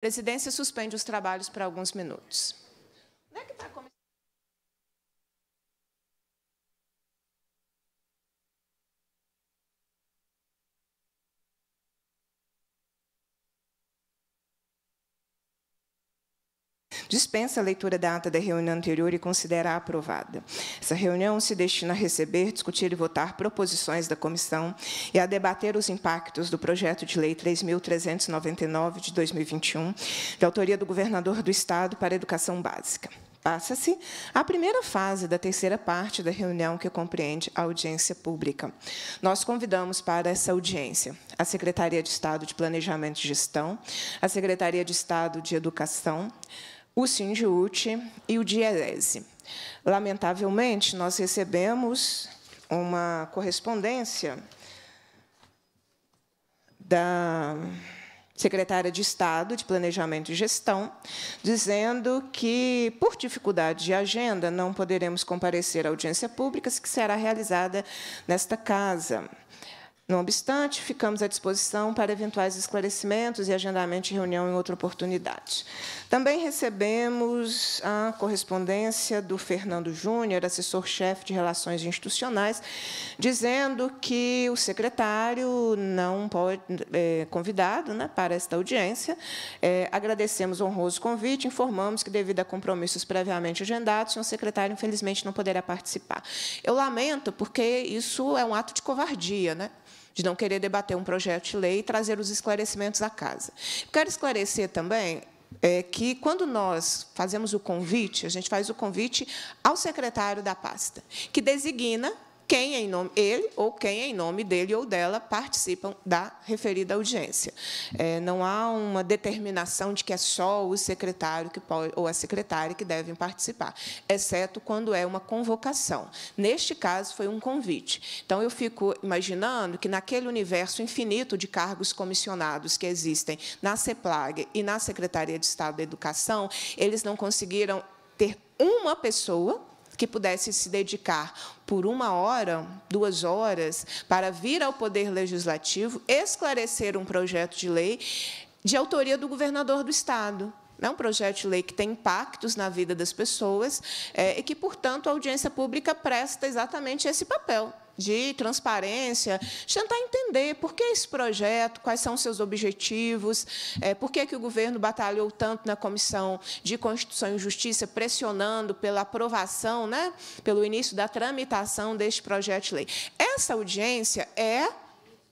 presidência suspende os trabalhos para alguns minutos. Onde é que tá dispensa a leitura da ata da reunião anterior e considera aprovada. Essa reunião se destina a receber, discutir e votar proposições da comissão e a debater os impactos do projeto de lei 3.399 de 2021, de autoria do governador do Estado para a educação básica. Passa-se a primeira fase da terceira parte da reunião, que compreende a audiência pública. Nós convidamos para essa audiência a Secretaria de Estado de Planejamento e Gestão, a Secretaria de Estado de Educação, o Sindiuti e o Diese. Lamentavelmente, nós recebemos uma correspondência da secretária de Estado de Planejamento e Gestão, dizendo que, por dificuldade de agenda, não poderemos comparecer à audiência pública que será realizada nesta casa. Não obstante, ficamos à disposição para eventuais esclarecimentos e agendamento de reunião em outra oportunidade. Também recebemos a correspondência do Fernando Júnior, assessor-chefe de Relações Institucionais, dizendo que o secretário não pode é, convidado né, para esta audiência. É, agradecemos o honroso convite, informamos que, devido a compromissos previamente agendados, o secretário, infelizmente, não poderá participar. Eu lamento, porque isso é um ato de covardia, né? de não querer debater um projeto de lei e trazer os esclarecimentos à casa. Quero esclarecer também é que, quando nós fazemos o convite, a gente faz o convite ao secretário da pasta, que designa quem em nome ele ou quem em nome dele ou dela participam da referida audiência. É, não há uma determinação de que é só o secretário que pode, ou a secretária que devem participar, exceto quando é uma convocação. Neste caso, foi um convite. Então, eu fico imaginando que, naquele universo infinito de cargos comissionados que existem na CEPLAG e na Secretaria de Estado da Educação, eles não conseguiram ter uma pessoa que pudesse se dedicar por uma hora, duas horas, para vir ao Poder Legislativo esclarecer um projeto de lei de autoria do governador do Estado. É um projeto de lei que tem impactos na vida das pessoas é, e que, portanto, a audiência pública presta exatamente esse papel de transparência, de tentar entender por que esse projeto, quais são seus objetivos, é, por que, que o governo batalhou tanto na Comissão de Constituição e Justiça, pressionando pela aprovação, né, pelo início da tramitação deste projeto de lei. Essa audiência é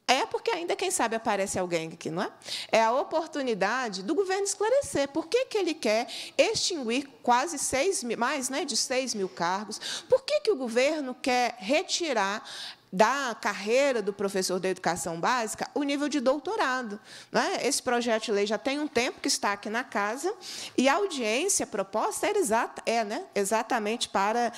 é porque ainda, quem sabe, aparece alguém aqui, não é? É a oportunidade do governo esclarecer por que, que ele quer extinguir quase seis mil, mais né, de 6 mil cargos, por que, que o governo quer retirar da carreira do professor da educação básica o nível de doutorado. É? Esse projeto de lei já tem um tempo que está aqui na casa e a audiência proposta era exata, é né? exatamente para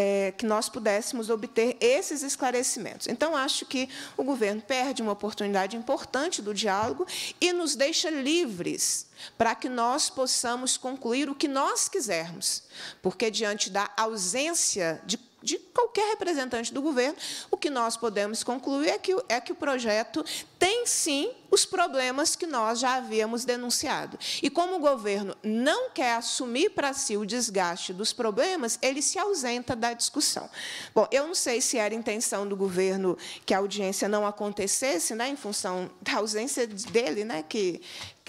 é, que nós pudéssemos obter esses esclarecimentos. Então, acho que o governo perde uma oportunidade importante do diálogo e nos deixa livres para que nós possamos concluir o que nós quisermos, porque, diante da ausência de de qualquer representante do governo, o que nós podemos concluir é que, é que o projeto tem sim os problemas que nós já havíamos denunciado. E como o governo não quer assumir para si o desgaste dos problemas, ele se ausenta da discussão. Bom, eu não sei se era intenção do governo que a audiência não acontecesse, né, em função da ausência dele, né, que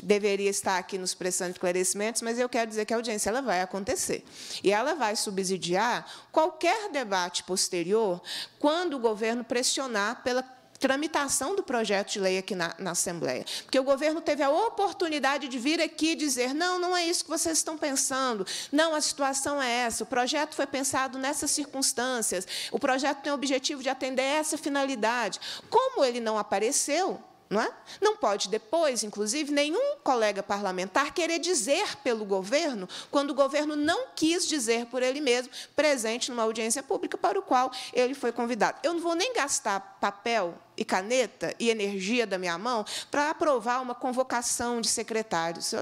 deveria estar aqui nos prestando esclarecimentos, mas eu quero dizer que a audiência ela vai acontecer. E ela vai subsidiar qualquer debate posterior quando o governo pressionar pela tramitação do projeto de lei aqui na, na, Assembleia. Porque o governo teve a oportunidade de vir aqui dizer: não, não é isso que vocês estão pensando, não, a situação é essa, o projeto foi pensado nessas circunstâncias, o projeto tem o objetivo de atender essa finalidade. Como ele não apareceu, não, é? não pode depois, inclusive, nenhum colega parlamentar querer dizer pelo governo, quando o governo não quis dizer por ele mesmo, presente numa audiência pública para o qual ele foi convidado. Eu não vou nem gastar papel e caneta e energia da minha mão para aprovar uma convocação de secretários.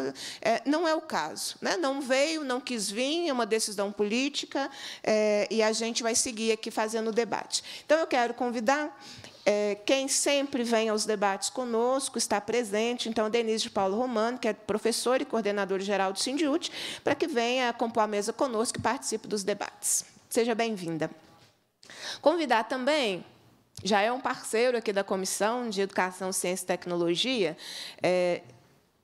É, não é o caso. Né? Não veio, não quis vir, é uma decisão política, é, e a gente vai seguir aqui fazendo o debate. Então, eu quero convidar é, quem sempre vem aos debates conosco, está presente, então, é Denise de Paulo Romano, que é professor e coordenador geral do Sindiut, para que venha compor a mesa conosco e participe dos debates. Seja bem-vinda. Convidar também já é um parceiro aqui da Comissão de Educação, Ciência e Tecnologia, é,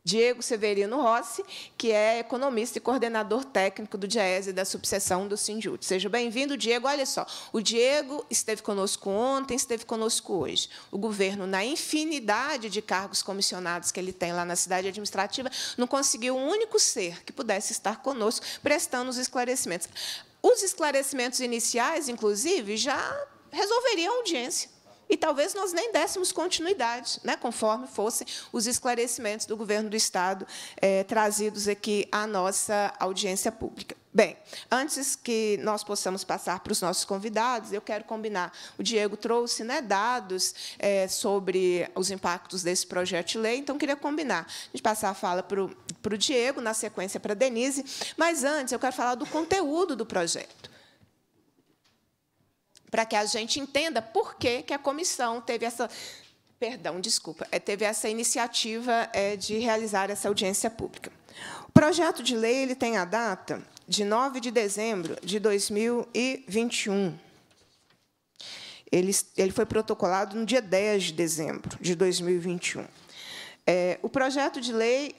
Diego Severino Rossi, que é economista e coordenador técnico do DIESE da subseção do Sinjut. Seja bem-vindo, Diego. Olha só, o Diego esteve conosco ontem, esteve conosco hoje. O governo, na infinidade de cargos comissionados que ele tem lá na cidade administrativa, não conseguiu um único ser que pudesse estar conosco prestando os esclarecimentos. Os esclarecimentos iniciais, inclusive, já resolveria a audiência. E talvez nós nem dessemos continuidade, né, conforme fossem os esclarecimentos do governo do Estado eh, trazidos aqui à nossa audiência pública. Bem, antes que nós possamos passar para os nossos convidados, eu quero combinar. O Diego trouxe né, dados é, sobre os impactos desse projeto de lei, então queria combinar. A gente passar a fala para o, para o Diego, na sequência para a Denise, mas antes eu quero falar do conteúdo do projeto para que a gente entenda por que, que a comissão teve essa perdão, desculpa, é, teve essa iniciativa é, de realizar essa audiência pública. O projeto de lei ele tem a data de 9 de dezembro de 2021. Ele, ele foi protocolado no dia 10 de dezembro de 2021. É, o projeto de lei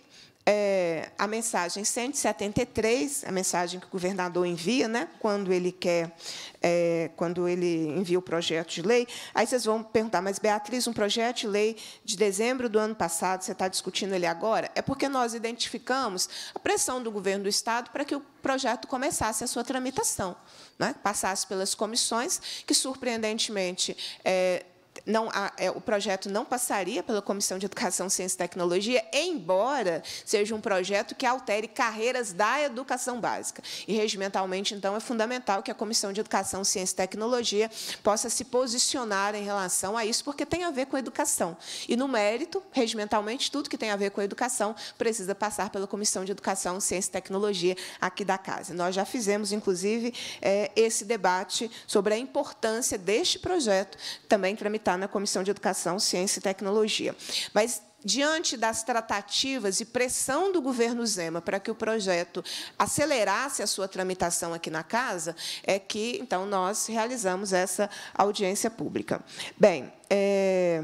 é, a mensagem 173, a mensagem que o governador envia, né, quando ele quer, é, quando ele envia o projeto de lei. Aí vocês vão perguntar, mas Beatriz, um projeto de lei de dezembro do ano passado, você está discutindo ele agora? É porque nós identificamos a pressão do governo do estado para que o projeto começasse a sua tramitação, né, passasse pelas comissões, que surpreendentemente é, não, a, é, o projeto não passaria pela Comissão de Educação, Ciência e Tecnologia, embora seja um projeto que altere carreiras da educação básica. E, regimentalmente, então, é fundamental que a Comissão de Educação, Ciência e Tecnologia possa se posicionar em relação a isso, porque tem a ver com a educação. E, no mérito, regimentalmente, tudo que tem a ver com a educação precisa passar pela Comissão de Educação, Ciência e Tecnologia aqui da Casa. Nós já fizemos, inclusive, é, esse debate sobre a importância deste projeto também me está na Comissão de Educação, Ciência e Tecnologia. Mas diante das tratativas e pressão do governo Zema para que o projeto acelerasse a sua tramitação aqui na casa, é que então nós realizamos essa audiência pública. Bem, é...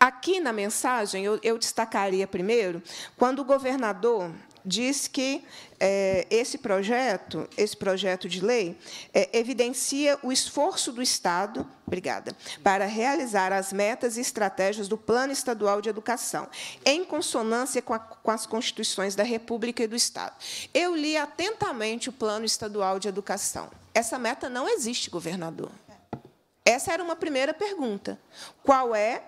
aqui na mensagem eu, eu destacaria primeiro quando o governador diz que é, esse projeto, esse projeto de lei, é, evidencia o esforço do Estado, obrigada, para realizar as metas e estratégias do Plano Estadual de Educação, em consonância com, a, com as constituições da República e do Estado. Eu li atentamente o Plano Estadual de Educação. Essa meta não existe, governador. Essa era uma primeira pergunta. Qual é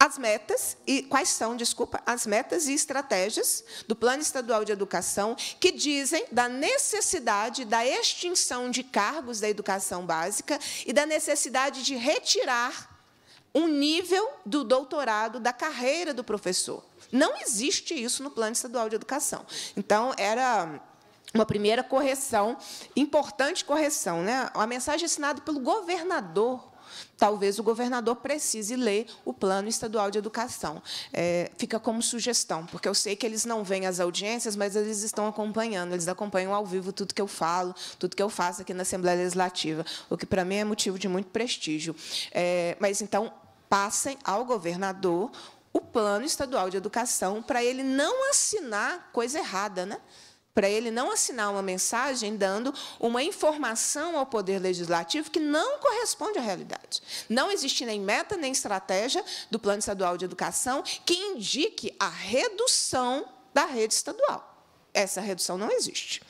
as metas e quais são, desculpa, as metas e estratégias do Plano Estadual de Educação que dizem da necessidade da extinção de cargos da educação básica e da necessidade de retirar um nível do doutorado da carreira do professor. Não existe isso no Plano Estadual de Educação. Então, era uma primeira correção, importante correção, né? A mensagem assinada pelo governador talvez o governador precise ler o Plano Estadual de Educação. É, fica como sugestão, porque eu sei que eles não vêm às audiências, mas eles estão acompanhando, eles acompanham ao vivo tudo que eu falo, tudo que eu faço aqui na Assembleia Legislativa, o que, para mim, é motivo de muito prestígio. É, mas, então, passem ao governador o Plano Estadual de Educação para ele não assinar coisa errada, né? para ele não assinar uma mensagem dando uma informação ao Poder Legislativo que não corresponde à realidade. Não existe nem meta nem estratégia do Plano Estadual de Educação que indique a redução da rede estadual. Essa redução não existe,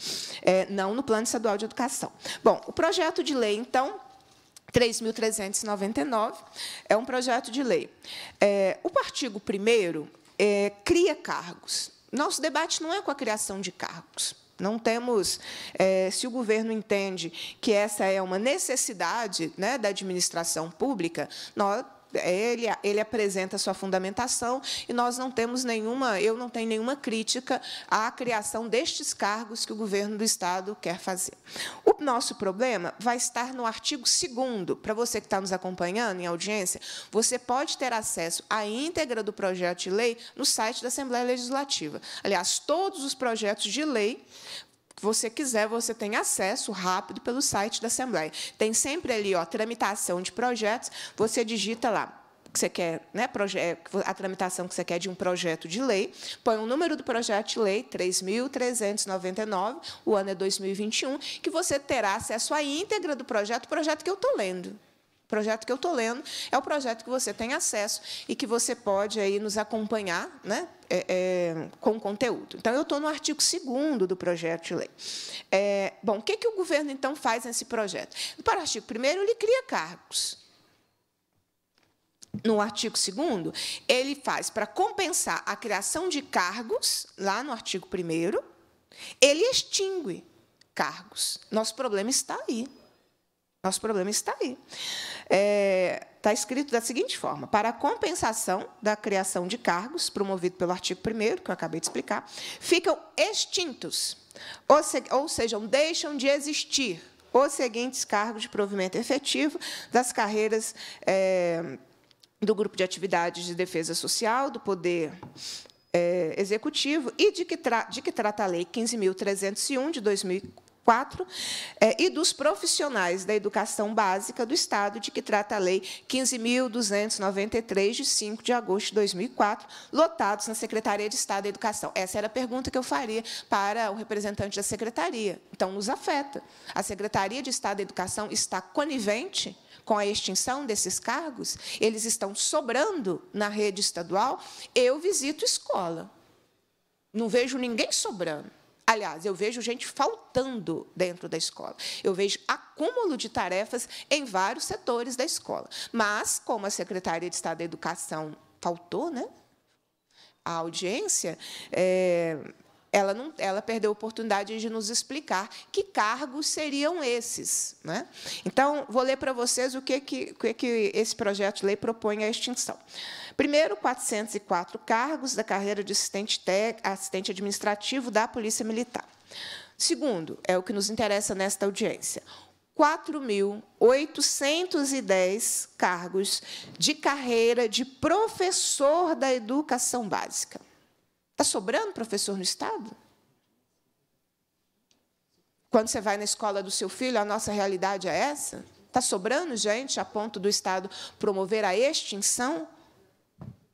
é, não no Plano Estadual de Educação. Bom, o projeto de lei, então, 3.399, é um projeto de lei. É, o artigo 1 é, cria cargos. Nosso debate não é com a criação de cargos. Não temos, é, se o governo entende que essa é uma necessidade né, da administração pública, nós ele, ele apresenta sua fundamentação e nós não temos nenhuma, eu não tenho nenhuma crítica à criação destes cargos que o governo do Estado quer fazer. O nosso problema vai estar no artigo 2 Para você que está nos acompanhando em audiência, você pode ter acesso à íntegra do projeto de lei no site da Assembleia Legislativa. Aliás, todos os projetos de lei você quiser, você tem acesso rápido pelo site da Assembleia. Tem sempre ali, ó, tramitação de projetos, você digita lá que você quer, né, a tramitação que você quer de um projeto de lei, põe o número do projeto de lei, 3.399, o ano é 2021, que você terá acesso à íntegra do projeto, o projeto que eu estou lendo projeto que eu estou lendo é o projeto que você tem acesso e que você pode aí nos acompanhar né, é, é, com conteúdo. Então, eu estou no artigo 2 do projeto de lei. É, bom, o que, que o governo, então, faz nesse projeto? Para o artigo 1 ele cria cargos. No artigo 2 ele faz para compensar a criação de cargos, lá no artigo 1 ele extingue cargos. Nosso problema está aí. Nosso problema está aí está é, tá escrito da seguinte forma: para compensação da criação de cargos, promovido pelo artigo 1, que eu acabei de explicar, ficam extintos, ou, se, ou seja, deixam de existir os seguintes cargos de provimento efetivo das carreiras. É, do grupo de atividades de defesa social, do poder é, executivo e de que, de que, trata a Lei 15.301 de 2004. 4, é, eh, e dos profissionais da educação básica do Estado, de que trata a Lei 15.293, de 5 de agosto de 2004, lotados na Secretaria de Estado da Educação. Essa era a pergunta que eu faria para o representante da Secretaria. Então, nos afeta. A Secretaria de Estado da Educação está conivente com a extinção desses cargos? Eles estão sobrando na rede estadual? Eu visito escola. Não vejo ninguém sobrando. Aliás, eu vejo gente faltando dentro da escola. Eu vejo acúmulo de tarefas em vários setores da escola. Mas, como a Secretaria de Estado da Educação faltou, né? A audiência. É ela, não, ela perdeu a oportunidade de nos explicar que cargos seriam esses. Né? Então, vou ler para vocês o que, que, que esse projeto de lei propõe à extinção. Primeiro, 404 cargos da carreira de assistente, assistente administrativo da Polícia Militar. Segundo, é o que nos interessa nesta audiência, 4.810 cargos de carreira de professor da educação básica. Está sobrando professor no Estado? Quando você vai na escola do seu filho, a nossa realidade é essa? Está sobrando gente a ponto do Estado promover a extinção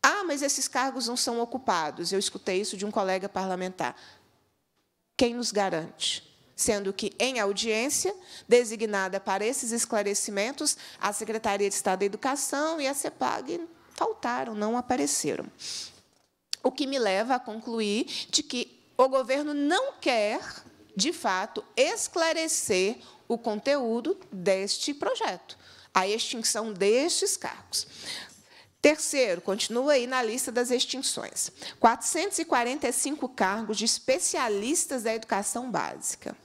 ah, mas esses cargos não são ocupados. Eu escutei isso de um colega parlamentar. Quem nos garante? Sendo que, em audiência, designada para esses esclarecimentos, a Secretaria de Estado da Educação e a CEPAG faltaram, não apareceram. O que me leva a concluir de que o governo não quer, de fato, esclarecer o conteúdo deste projeto, a extinção destes cargos. Terceiro, continua aí na lista das extinções: 445 cargos de especialistas da educação básica.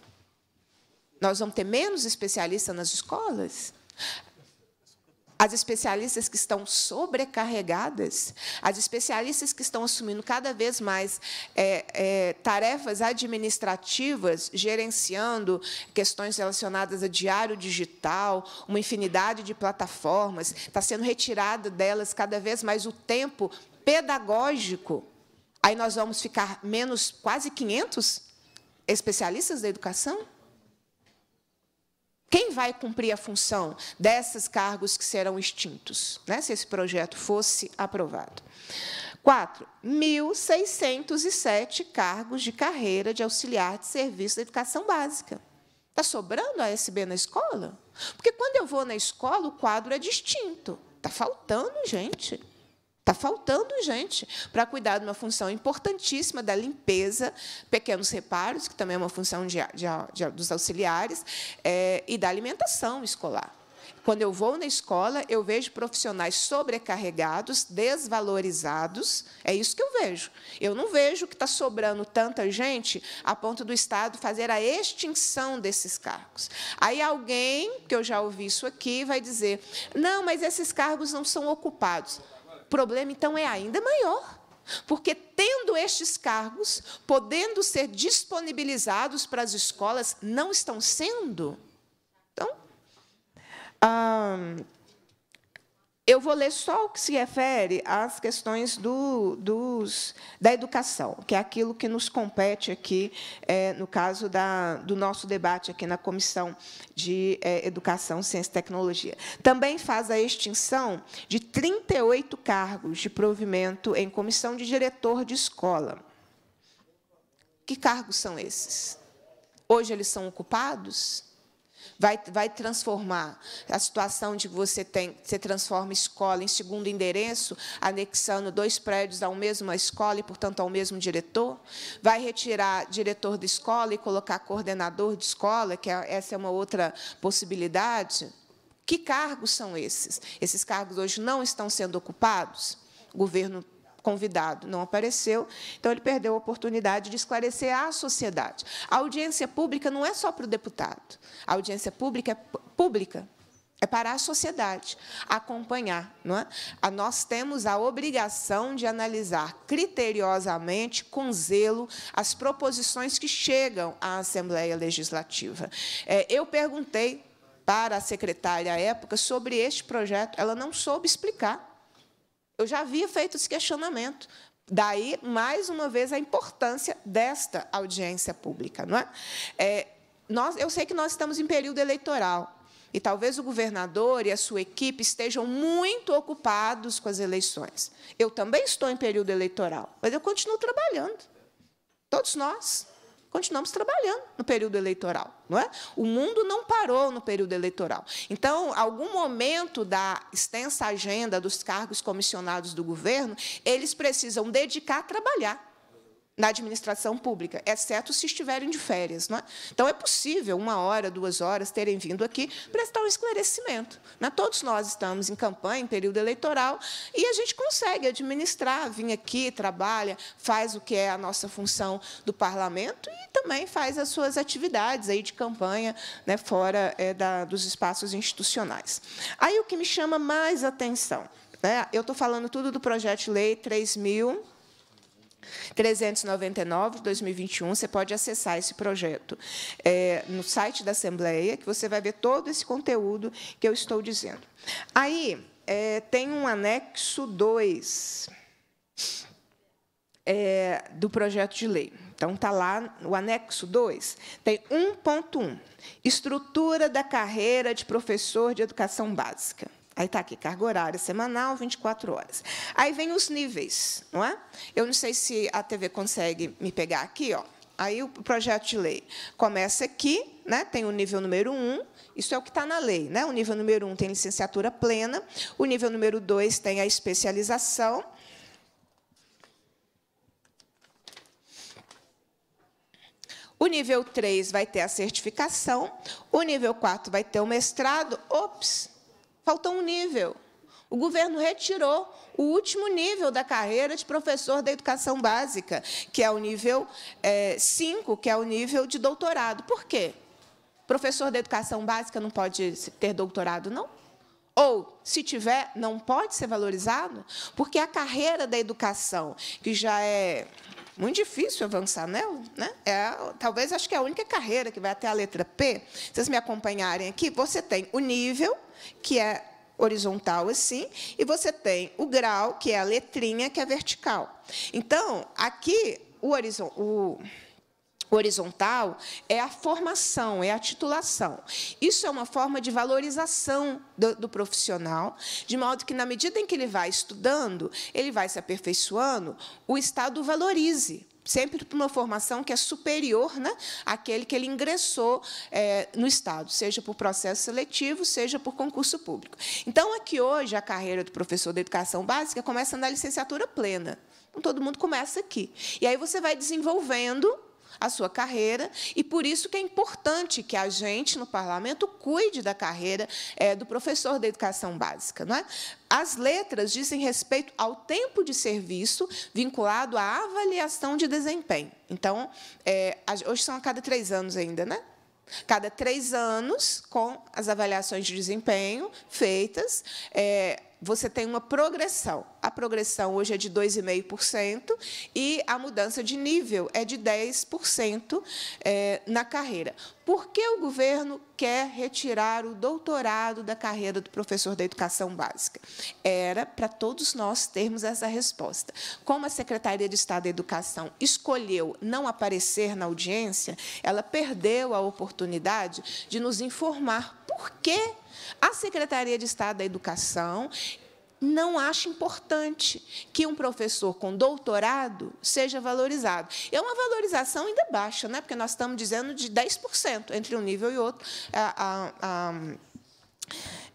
Nós vamos ter menos especialistas nas escolas? as especialistas que estão sobrecarregadas, as especialistas que estão assumindo cada vez mais é, é, tarefas administrativas, gerenciando questões relacionadas a diário digital, uma infinidade de plataformas, está sendo retirado delas cada vez mais o tempo pedagógico. Aí nós vamos ficar menos quase 500 especialistas da educação? Quem vai cumprir a função desses cargos que serão extintos, né, se esse projeto fosse aprovado? 4. 1.607 cargos de carreira de auxiliar de serviço da educação básica. Está sobrando a SB na escola? Porque quando eu vou na escola, o quadro é distinto. Está faltando, gente. Está faltando gente para cuidar de uma função importantíssima da limpeza, pequenos reparos, que também é uma função de, de, de, dos auxiliares, é, e da alimentação escolar. Quando eu vou na escola, eu vejo profissionais sobrecarregados, desvalorizados. É isso que eu vejo. Eu não vejo que está sobrando tanta gente a ponto do Estado fazer a extinção desses cargos. Aí alguém, que eu já ouvi isso aqui, vai dizer: não, mas esses cargos não são ocupados problema então é ainda maior. Porque, tendo estes cargos, podendo ser disponibilizados para as escolas, não estão sendo. Então. Eu vou ler só o que se refere às questões do, dos, da educação, que é aquilo que nos compete aqui, é, no caso da, do nosso debate aqui na Comissão de é, Educação, Ciência e Tecnologia. Também faz a extinção de 38 cargos de provimento em comissão de diretor de escola. Que cargos são esses? Hoje eles são ocupados? vai, vai transformar a situação de que você tem, você transforma escola em segundo endereço, anexando dois prédios a mesmo mesma escola e, portanto, ao mesmo diretor, vai retirar diretor da escola e colocar coordenador de escola, que é, essa é uma outra possibilidade. Que cargos são esses? Esses cargos hoje não estão sendo ocupados? O governo convidado não apareceu, então ele perdeu a oportunidade de esclarecer à sociedade. A audiência pública não é só para o deputado, a audiência pública é pública é para a sociedade acompanhar. Não é? Nós temos a obrigação de analisar criteriosamente, com zelo, as proposições que chegam à Assembleia Legislativa. É, eu perguntei para a secretária à época sobre este projeto, ela não soube explicar. Eu já havia feito esse questionamento. Daí, mais uma vez, a importância desta audiência pública. Não é? é nós, eu sei que nós estamos em período eleitoral, e talvez o governador e a sua equipe estejam muito ocupados com as eleições. Eu também estou em período eleitoral, mas eu continuo trabalhando. Todos nós continuamos trabalhando no período eleitoral, não é? O mundo não parou no período eleitoral. Então, algum momento da extensa agenda dos cargos comissionados do governo, eles precisam dedicar a trabalhar na administração pública, exceto se estiverem de férias. Não é? Então, é possível, uma hora, duas horas, terem vindo aqui prestar um esclarecimento. É? Todos nós estamos em campanha, em período eleitoral, e a gente consegue administrar, vir aqui, trabalha, faz o que é a nossa função do parlamento e também faz as suas atividades aí de campanha né, fora é, da, dos espaços institucionais. Aí o que me chama mais atenção, né, eu estou falando tudo do projeto de lei 3.000 399 de 2021, você pode acessar esse projeto é, no site da Assembleia, que você vai ver todo esse conteúdo que eu estou dizendo. Aí, é, tem um anexo 2 é, do projeto de lei. Então, está lá o anexo 2, tem 1.1, estrutura da carreira de professor de educação básica. Aí está aqui, carga horária semanal, 24 horas. Aí vem os níveis, não é? Eu não sei se a TV consegue me pegar aqui, ó. Aí o projeto de lei começa aqui, né? tem o nível número 1, um, isso é o que está na lei. Né? O nível número 1 um tem licenciatura plena, o nível número 2 tem a especialização. O nível 3 vai ter a certificação, o nível 4 vai ter o mestrado. Ops, Faltou um nível. O governo retirou o último nível da carreira de professor da educação básica, que é o nível 5, é, que é o nível de doutorado. Por quê? Professor da educação básica não pode ter doutorado, não? Ou, se tiver, não pode ser valorizado? Porque a carreira da educação, que já é muito difícil avançar nela, né? É, talvez acho que é a única carreira que vai até a letra P. Se vocês me acompanharem aqui, você tem o nível, que é horizontal assim, e você tem o grau, que é a letrinha, que é vertical. Então, aqui o horizontal, horizontal é a formação, é a titulação. Isso é uma forma de valorização do, do, profissional, de modo que, na medida em que ele vai estudando, ele vai se aperfeiçoando, o Estado valorize. Sempre para uma formação que é superior né, àquele que ele ingressou é, no Estado, seja por processo seletivo, seja por concurso público. Então, aqui hoje, a carreira do professor da educação básica começa na licenciatura plena. Então, todo mundo começa aqui. E aí você vai desenvolvendo a sua carreira, e por isso que é importante que a gente, no parlamento, cuide da carreira é, do professor da educação básica. Não é? As letras dizem respeito ao tempo de serviço vinculado à avaliação de desempenho. Então, é, hoje são a cada três anos ainda, né? Cada três anos, com as avaliações de desempenho feitas, é, você tem uma progressão. A progressão hoje é de 2,5% e a mudança de nível é de 10% eh, na carreira. Por que o governo quer retirar o doutorado da carreira do professor da educação básica? Era para todos nós termos essa resposta. Como a Secretaria de Estado da Educação escolheu não aparecer na audiência, ela perdeu a oportunidade de nos informar por que a Secretaria de Estado da Educação não acha importante que um professor com doutorado seja valorizado. É uma valorização ainda baixa, né? porque nós estamos dizendo de 10% entre um nível e outro. A, a, a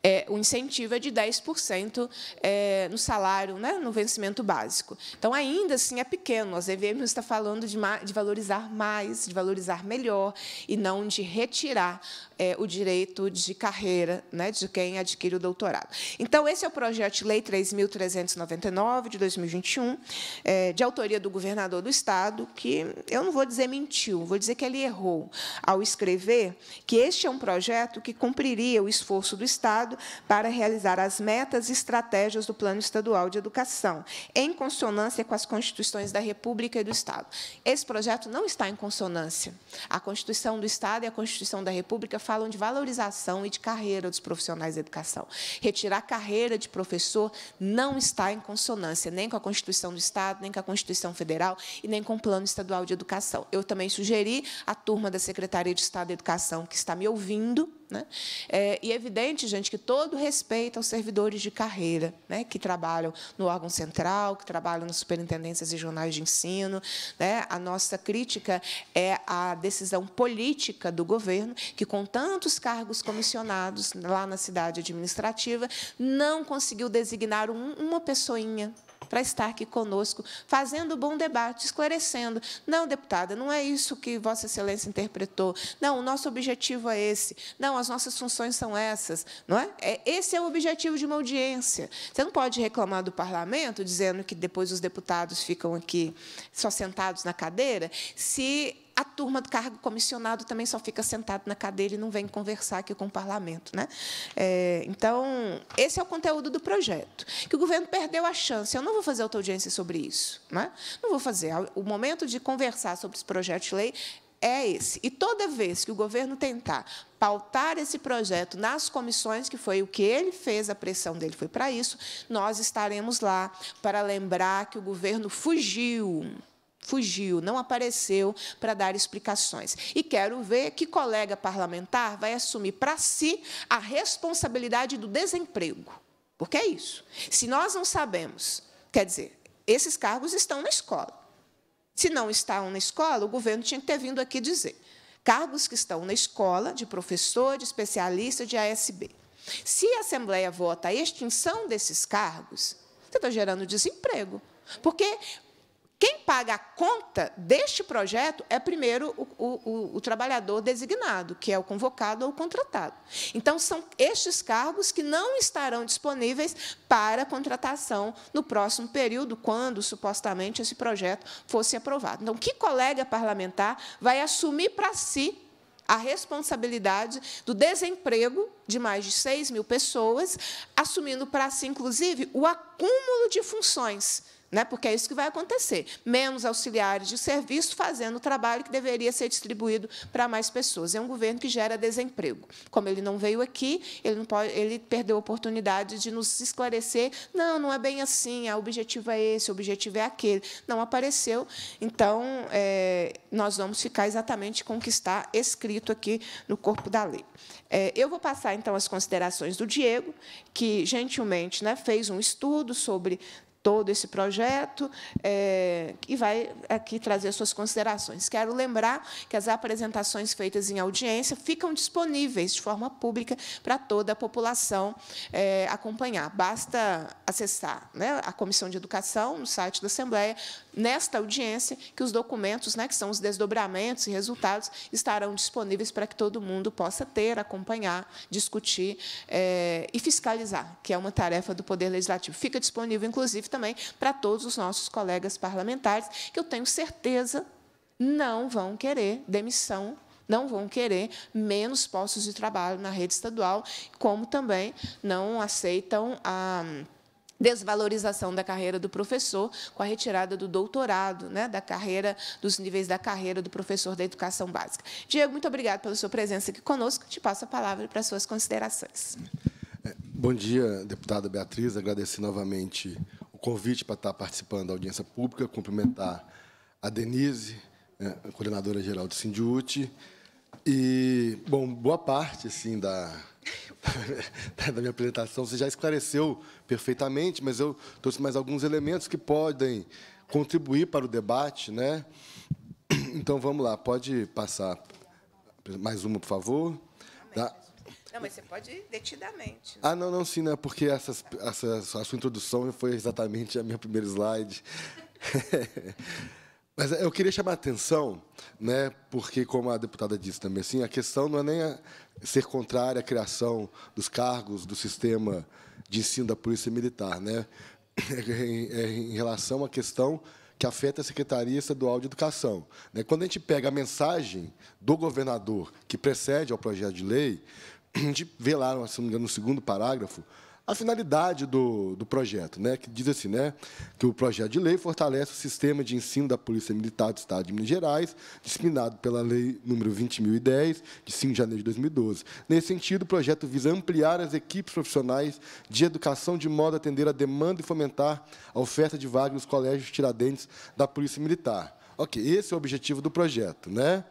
é, o incentivo é de 10% é, no salário, né, no vencimento básico. Então, ainda assim, é pequeno. A ZVM está falando de, de valorizar mais, de valorizar melhor, e não de retirar é, o direito de carreira né, de quem adquire o doutorado. Então, esse é o projeto de lei 3.399, de 2021, é, de autoria do governador do Estado, que eu não vou dizer mentiu, vou dizer que ele errou ao escrever que este é um projeto que cumpriria o esforço do do Estado para realizar as metas e estratégias do Plano Estadual de Educação, em consonância com as Constituições da República e do Estado. Esse projeto não está em consonância. A Constituição do Estado e a Constituição da República falam de valorização e de carreira dos profissionais da educação. Retirar carreira de professor não está em consonância nem com a Constituição do Estado, nem com a Constituição Federal e nem com o Plano Estadual de Educação. Eu também sugeri à turma da Secretaria de Estado de Educação que está me ouvindo né? É, e é evidente, gente, que todo respeito aos servidores de carreira, né, que trabalham no órgão central, que trabalham nas superintendências e jornais de ensino. Né? A nossa crítica é a decisão política do governo, que, com tantos cargos comissionados lá na cidade administrativa, não conseguiu designar um, uma pessoinha para estar aqui conosco, fazendo um bom debate, esclarecendo. Não, deputada, não é isso que Vossa Excelência interpretou. Não, o nosso objetivo é esse. Não, as nossas funções são essas. Não é? é esse é o objetivo de uma audiência. Você não pode reclamar do parlamento dizendo que depois os deputados ficam aqui só sentados na cadeira, se a turma do cargo comissionado também só fica sentado na cadeira e não vem conversar aqui com o parlamento. Né? É, então, esse é o conteúdo do projeto. Que o governo perdeu a chance. Eu não vou fazer audiência sobre isso. Né? Não vou fazer. O momento de conversar sobre esse projeto de lei é esse. E toda vez que o governo tentar pautar esse projeto nas comissões, que foi o que ele fez, a pressão dele foi para isso, nós estaremos lá para lembrar que o governo fugiu fugiu, não apareceu para dar explicações. E quero ver que colega parlamentar vai assumir para si a responsabilidade do desemprego. Porque é isso. Se nós não sabemos, quer dizer, esses cargos estão na escola. Se não estão na escola, o governo tinha que ter vindo aqui dizer. Cargos que estão na escola, de professor, de especialista, de ASB. Se a Assembleia vota a extinção desses cargos, você está gerando desemprego. Porque quem paga a conta deste projeto é, primeiro, o, o, o, trabalhador designado, que é o convocado ou o contratado. Então, são estes cargos que não estarão disponíveis para contratação no próximo período, quando supostamente esse projeto fosse aprovado. Então, que colega parlamentar vai assumir para si a responsabilidade do desemprego de mais de 6 mil pessoas, assumindo para si, inclusive, o acúmulo de funções né? porque é isso que vai acontecer. Menos auxiliares de serviço fazendo o trabalho que deveria ser distribuído para mais pessoas. É um governo que gera desemprego. Como ele não veio aqui, ele, não pode, ele perdeu a oportunidade de nos esclarecer. Não, não é bem assim, o objetivo é esse, o objetivo é aquele. Não apareceu. Então, é, nós vamos ficar exatamente com o que está escrito aqui no corpo da lei. É, eu vou passar, então, as considerações do Diego, que, gentilmente, né, fez um estudo sobre todo esse projeto é, e vai aqui trazer suas considerações. Quero lembrar que as apresentações feitas em audiência ficam disponíveis de forma pública para toda a população é, acompanhar. Basta acessar né, a Comissão de Educação no site da Assembleia, nesta audiência, que os documentos, né, que são os desdobramentos e resultados, estarão disponíveis para que todo mundo possa ter, acompanhar, discutir é, e fiscalizar, que é uma tarefa do Poder Legislativo. Fica disponível, inclusive, também para todos os nossos colegas parlamentares, que eu tenho certeza não vão querer demissão não vão querer menos postos de trabalho na rede estadual, como também não aceitam a desvalorização da carreira do professor com a retirada do doutorado, né, da carreira dos níveis da carreira do professor da educação básica. Diego, muito obrigado pela sua presença aqui conosco. Te passo a palavra para as suas considerações. É, bom dia, deputada Beatriz. Agradecer novamente convite para estar tá participando da audiência pública, cumprimentar a Denise, né, coordenadora geral do Sindiute, e, bom, boa parte assim, da, da minha apresentação você já esclareceu perfeitamente, mas eu trouxe mais alguns elementos que podem contribuir para o debate. Né? Então, vamos lá, pode passar mais uma, por favor. Tá? Não, mas você pode ir detidamente. Né? Ah, não, não, sim, né? Porque essas, a sua introdução foi exatamente a minha primeira slide. Mas eu queria chamar a atenção, né, porque, como a deputada disse também, assim, a questão não é nem a ser contrária à criação dos cargos do sistema de ensino da Polícia Militar, né, é, é em relação à questão que afeta a Secretaria Estadual de Educação. Né? Quando a gente pega a mensagem do governador que precede ao projeto de lei, de gente vê lá, se não me engano, no segundo parágrafo, a finalidade do, do projeto, né, que diz assim, né, que o projeto de lei fortalece o sistema de ensino da Polícia Militar do Estado de Minas Gerais, disciplinado pela Lei número 20.010, de 5 de janeiro de 2012. Nesse sentido, o projeto visa ampliar as equipes profissionais de educação de modo a atender a demanda e fomentar a oferta de vagas nos colégios tiradentes da Polícia Militar. Ok, esse é o objetivo do projeto, né,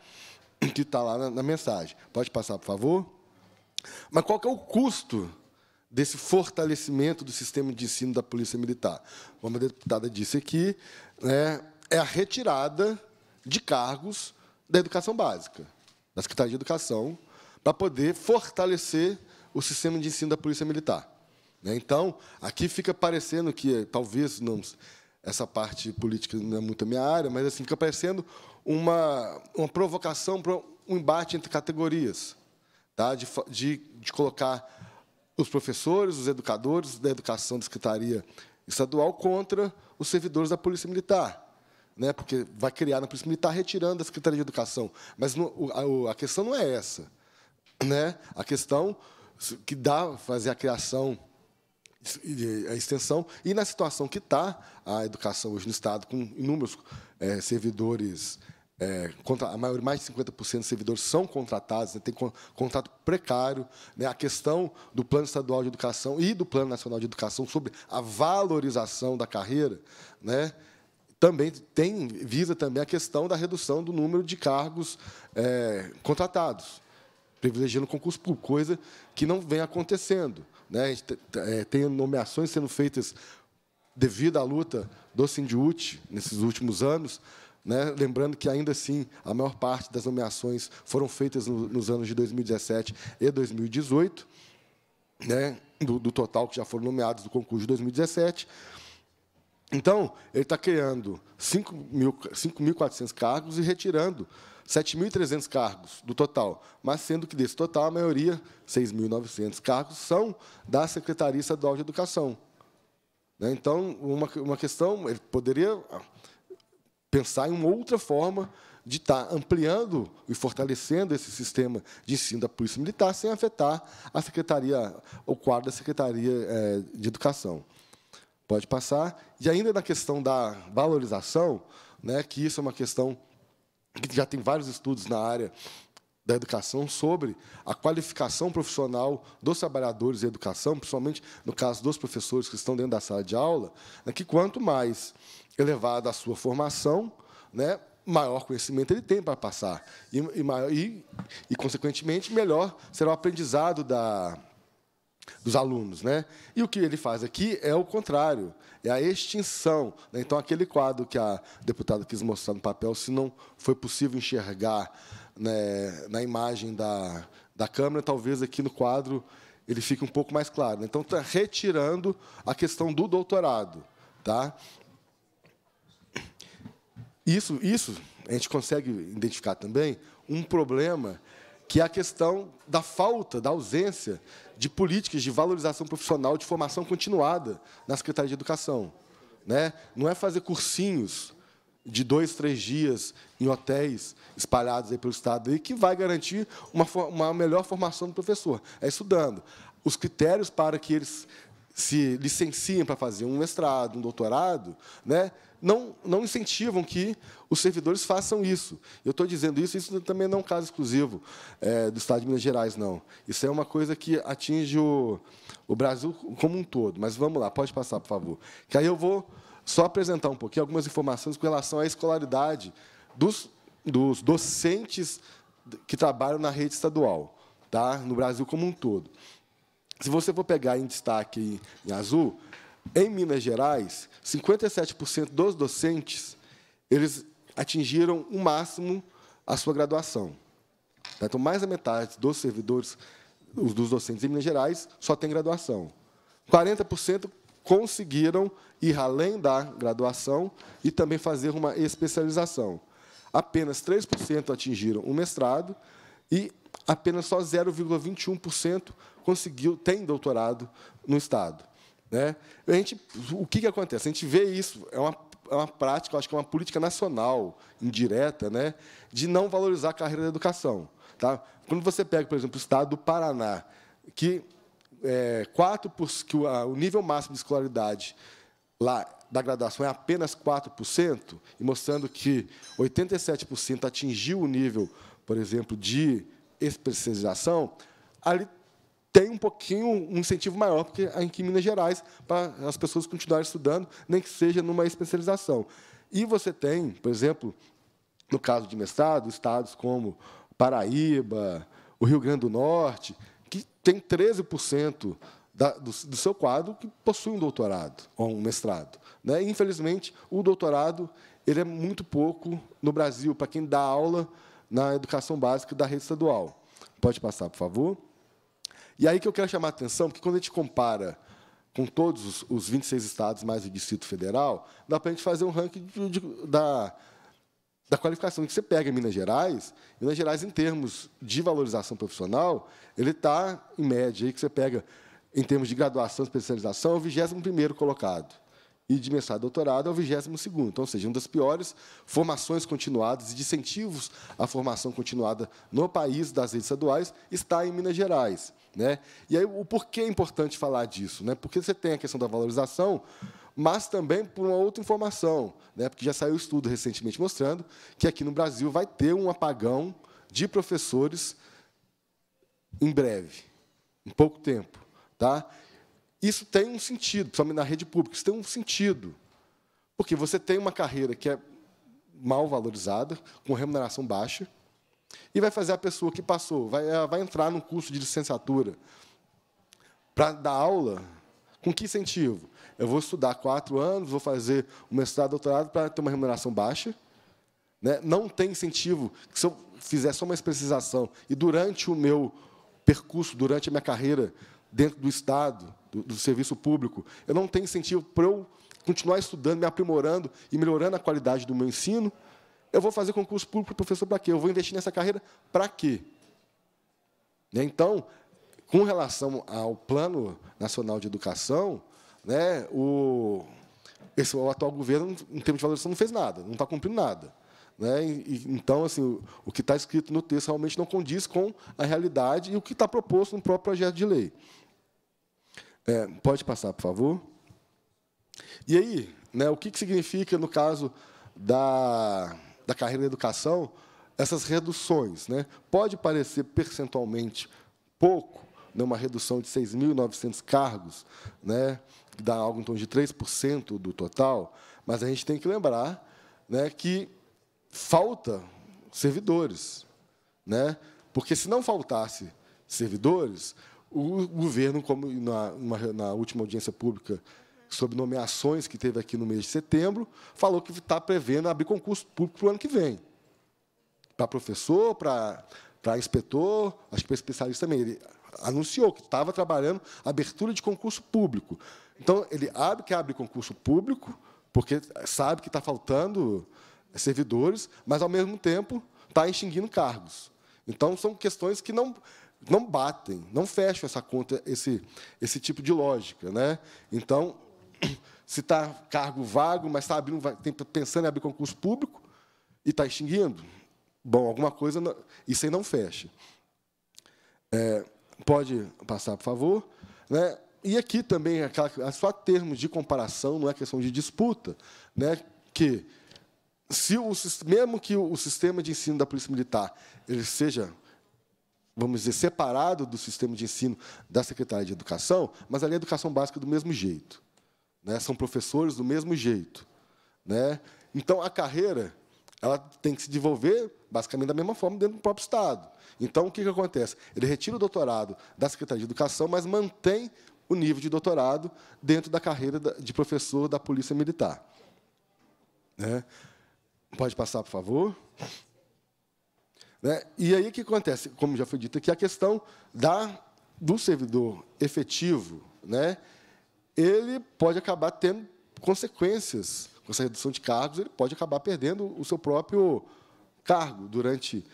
que está lá na, na mensagem. Pode passar, por favor. Mas qual que é o custo desse fortalecimento do sistema de ensino da Polícia Militar? Como a deputada disse aqui, né, é a retirada de cargos da educação básica, da Secretaria de Educação, para poder fortalecer o sistema de ensino da Polícia Militar. Né? Então, aqui fica parecendo que, talvez, não, essa parte política não é muito a minha área, mas assim, fica parecendo uma, uma provocação para um embate entre categorias tá? de, de, de colocar os professores, os educadores da educação da secretaria estadual contra os servidores da Polícia Militar. Né, porque vai criar na Polícia Militar retirando a Secretaria de Educação. Mas a, a, questão não é essa. Né? A questão que dá fazer a criação, a extensão, e na situação que está a educação hoje no Estado, com inúmeros é, servidores é, contra, a maioria, mais de 50% dos servidores são contratados, né, tem con, contrato precário. Né, a questão do Plano Estadual de Educação e do Plano Nacional de Educação sobre a valorização da carreira, né, também tem, visa também a questão da redução do número de cargos é, contratados, privilegiando o concurso público, coisa que não vem acontecendo. Né, a gente é, tem nomeações sendo feitas devido à luta do Sindiúte nesses últimos anos, né? Lembrando que, ainda assim, a maior parte das nomeações foram feitas no, nos anos de 2017 e 2018, né? do, do total que já foram nomeados do concurso de 2017. Então, ele está criando 5.400 cargos e retirando 7.300 cargos do total, mas sendo que desse total, a maioria, 6.900 cargos, são da Secretaria Estadual de Educação. Né? Então, uma, uma questão, ele poderia pensar em uma outra forma de estar tá ampliando e fortalecendo esse sistema de ensino da Polícia Militar sem afetar a secretaria, o quadro da Secretaria eh, de Educação. Pode passar. E ainda na questão da valorização, né, que isso é uma questão que já tem vários estudos na área da educação sobre a qualificação profissional dos trabalhadores em educação, principalmente no caso dos professores que estão dentro da sala de aula, é que quanto mais elevada a sua formação, né, maior conhecimento ele tem para passar. E, e, e, e, consequentemente, melhor será o aprendizado da, dos alunos. Né? E o que ele faz aqui é o contrário, é a extinção. Né? Então, aquele quadro que a deputada quis mostrar no papel, se não foi possível enxergar né, na imagem da, da câmera, talvez aqui no quadro ele fique um pouco mais claro. Né? Então, está retirando a questão do doutorado. Tá? Isso, isso a gente consegue identificar também um problema que é a questão da falta, da ausência de políticas de valorização profissional, de formação continuada na Secretaria de Educação. Né? Não é fazer cursinhos de dois, três dias em hotéis espalhados aí pelo Estado aí, que vai garantir uma, uma melhor formação do professor. É estudando. Os critérios para que eles se licenciem para fazer um mestrado, um doutorado, né, não, não incentivam que os servidores façam isso. Eu estou dizendo isso, isso também não é um caso exclusivo é, do Estado de Minas Gerais, não. Isso é uma coisa que atinge o, o Brasil como um todo. Mas vamos lá, pode passar, por favor. Que aí eu vou só apresentar um pouquinho algumas informações com relação à escolaridade dos, dos docentes que trabalham na rede estadual, tá? no Brasil como um todo. Se você for pegar em destaque em, em azul, em Minas Gerais, 57% dos docentes eles atingiram o máximo a sua graduação. Né? Então, mais da metade dos servidores, dos docentes em Minas Gerais, só tem graduação. 40% conseguiram ir além da graduação e também fazer uma especialização. Apenas 3% atingiram o mestrado e apenas só 0,21% conseguiu tem doutorado no estado. Né? A gente, o que, que acontece? A gente vê isso, é uma, é uma prática, acho que é uma política nacional, indireta, né? de não valorizar a carreira da educação. Tá? Quando você pega, por exemplo, o estado do Paraná, que, é, por, que o, a, o nível máximo de escolaridade lá da graduação é apenas 4%, e mostrando que 87% atingiu o nível, por exemplo, de especialização, ali tem um pouquinho, um incentivo maior porque aqui em Minas Gerais, para as pessoas continuarem estudando, nem que seja numa especialização. E você tem, por exemplo, no caso de mestrado, estados como Paraíba, o Rio Grande do Norte, que tem 13% da, do, do, seu quadro que possui um doutorado ou um mestrado. Né? infelizmente, o doutorado ele é muito pouco no Brasil para quem dá aula na educação básica da rede estadual. Pode passar, por favor. E aí que eu quero chamar a atenção, porque quando a gente compara com todos os, os 26 estados mais o Distrito Federal, dá para a gente fazer um ranking de, de, da, da qualificação que você pega em Minas Gerais. Minas Gerais, em termos de valorização profissional, ele está, em média, aí que você pega, em termos de graduação e especialização, é o 21 colocado e de mestrado e doutorado é o 22 então, ou seja, uma das piores formações continuadas e de incentivos à formação continuada no país das redes estaduais está em Minas Gerais. Né? E aí, o porquê é importante falar disso? Né? Porque você tem a questão da valorização, mas também por uma outra informação, né? porque já saiu um estudo recentemente mostrando que aqui no Brasil vai ter um apagão de professores em breve, em pouco tempo. Tá? Isso tem um sentido, principalmente na rede pública, isso tem um sentido. Porque você tem uma carreira que é mal valorizada, com remuneração baixa, e vai fazer a pessoa que passou, vai, vai entrar num curso de licenciatura para dar aula, com que incentivo? Eu vou estudar quatro anos, vou fazer o mestrado, doutorado para ter uma remuneração baixa. Né? Não tem incentivo que se eu fizer só uma especialização e durante o meu percurso, durante a minha carreira dentro do Estado, do, do serviço público, eu não tenho incentivo para eu continuar estudando, me aprimorando e melhorando a qualidade do meu ensino, eu vou fazer concurso público para professor para quê? Eu vou investir nessa carreira para quê? Né? Então, com relação ao Plano Nacional de Educação, né, o, esse, o atual governo, em termos de valorização, não fez nada, não está cumprindo nada. Né? E, então, assim, o, o que está escrito no texto realmente não condiz com a realidade e o que está proposto no próprio projeto de lei. É, pode passar, por favor. E aí, né, o que, que significa, no caso da, da carreira da educação, essas reduções? Né? Pode parecer percentualmente pouco, né, uma redução de 6.900 cargos, né, que dá algo em torno de 3% do total, mas a gente tem que lembrar né, que falta servidores. Né? Porque se não faltasse servidores, o governo, como na, na última audiência pública sobre nomeações que teve aqui no mês de setembro, falou que está prevendo abrir concurso público para o ano que vem. Para professor, para, para inspetor, acho que para especialista também. Ele anunciou que estava trabalhando abertura de concurso público. Então, ele abre que abre concurso público, porque sabe que está faltando servidores, mas, ao mesmo tempo, está extinguindo cargos. Então, são questões que não, não batem, não fecham essa conta, esse, esse tipo de lógica. Né? Então, se está cargo vago, mas está abrindo, pensando em abrir concurso público e está extinguindo, bom, alguma coisa, isso aí não fecha. É, pode passar, por favor. Né? E aqui também, aquela, só termos de comparação, não é questão de disputa, né? que se o, mesmo que o sistema de ensino da Polícia Militar ele seja, vamos dizer, separado do sistema de ensino da Secretaria de Educação, mas ali a é educação básica do mesmo jeito. Né? São professores do mesmo jeito. Né? Então, a carreira ela tem que se desenvolver basicamente da mesma forma dentro do próprio Estado. Então, o que, que acontece? Ele retira o doutorado da Secretaria de Educação, mas mantém o nível de doutorado dentro da carreira de professor da Polícia Militar. Né? Pode passar, por favor. Né? E aí o que acontece? Como já foi dito aqui, a questão da, do servidor efetivo, né? ele pode acabar tendo consequências. Com essa redução de cargos, ele pode acabar perdendo o seu próprio cargo durante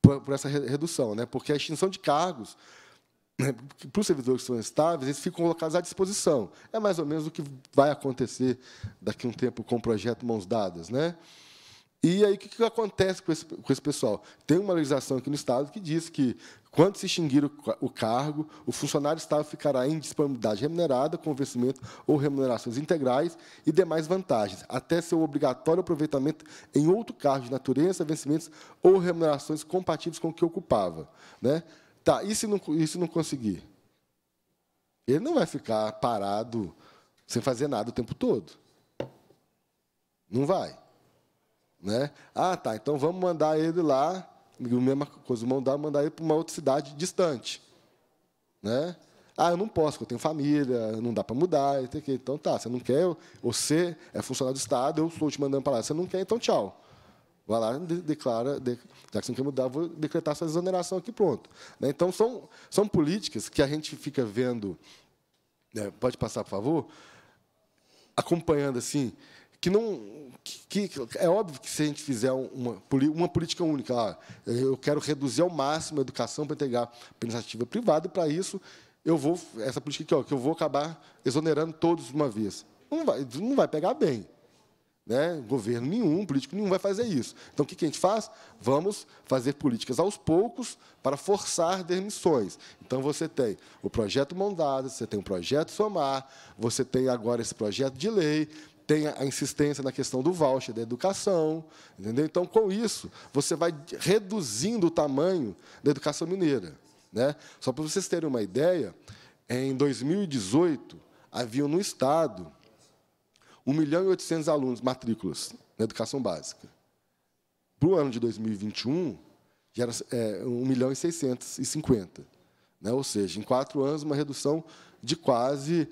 por, por essa redução, né? porque a extinção de cargos né, para os servidores que são estáveis, eles ficam colocados à disposição. É mais ou menos o que vai acontecer daqui a um tempo com o projeto Mãos Dadas. Né? E aí, o que, que acontece com esse, com esse pessoal? Tem uma legislação aqui no Estado que diz que, quando se extinguir o, o cargo, o funcionário Estado ficará em disponibilidade remunerada, com vencimento ou remunerações integrais e demais vantagens, até seu obrigatório aproveitamento em outro cargo de natureza, vencimentos ou remunerações compatíveis com o que ocupava. Né? Tá, e se não, e se não conseguir? Ele não vai ficar parado sem fazer nada o tempo todo. Não vai. Né? Ah, tá, então vamos mandar ele lá, mesma coisa, mandar, mandar ele para uma outra cidade distante. Né? Ah, eu não posso, porque eu tenho família, não dá para mudar, então tá, você não quer, você é funcionário do Estado, eu estou te mandando para lá, você não quer, então tchau. Vai lá, declara, já que você não quer mudar, vou decretar sua exoneração aqui, pronto. Né? Então, são, são políticas que a gente fica vendo, né? pode passar, por favor, acompanhando assim, que não. Que, que, é óbvio que se a gente fizer uma, uma política única, ah, eu quero reduzir ao máximo a educação para entregar para a iniciativa privada, e para isso eu vou. Essa política aqui, ó, que eu vou acabar exonerando todos de uma vez. Não vai, não vai pegar bem. Né? Governo nenhum, político nenhum vai fazer isso. Então, o que, que a gente faz? Vamos fazer políticas aos poucos para forçar demissões. Então, você tem o projeto Mão Dada, você tem o projeto Somar, você tem agora esse projeto de lei, tem a insistência na questão do voucher, da educação. Entendeu? Então, com isso, você vai reduzindo o tamanho da educação mineira. Né? Só para vocês terem uma ideia, em 2018, havia no Estado 1 milhão e 800 alunos, matrículas, na educação básica. Para o ano de 2021, já era 1 é, milhão e 650. Né? Ou seja, em quatro anos, uma redução de quase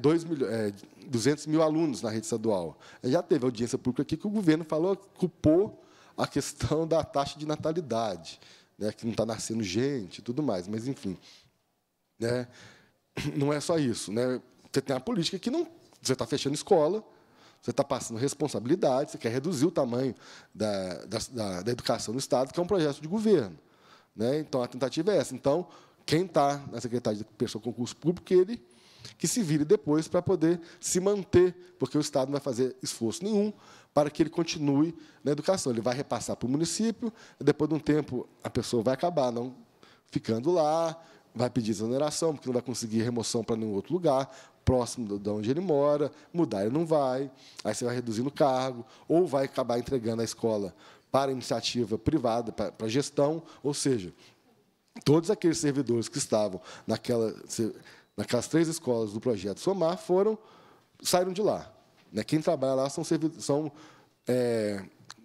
2 é, milhões. É, 200 mil alunos na rede estadual. Já teve audiência pública aqui que o governo falou, culpou a questão da taxa de natalidade, né, que não está nascendo gente e tudo mais, mas, enfim. Né, não é só isso. Né? Você tem uma política que não. Você está fechando escola, você está passando responsabilidade, você quer reduzir o tamanho da, da, da educação no Estado, que é um projeto de governo. Né? Então, a tentativa é essa. Então, quem está na Secretaria de Pessoa Concurso Público, ele que se vire depois para poder se manter, porque o Estado não vai fazer esforço nenhum para que ele continue na educação. Ele vai repassar para o município, depois de um tempo a pessoa vai acabar não ficando lá, vai pedir exoneração, porque não vai conseguir remoção para nenhum outro lugar, próximo de onde ele mora, mudar ele não vai, aí você vai reduzindo o cargo, ou vai acabar entregando a escola para iniciativa privada, para, para gestão, ou seja, todos aqueles servidores que estavam naquela Naquelas três escolas do projeto Somar foram saíram de lá. Né? Quem trabalha lá são, são é,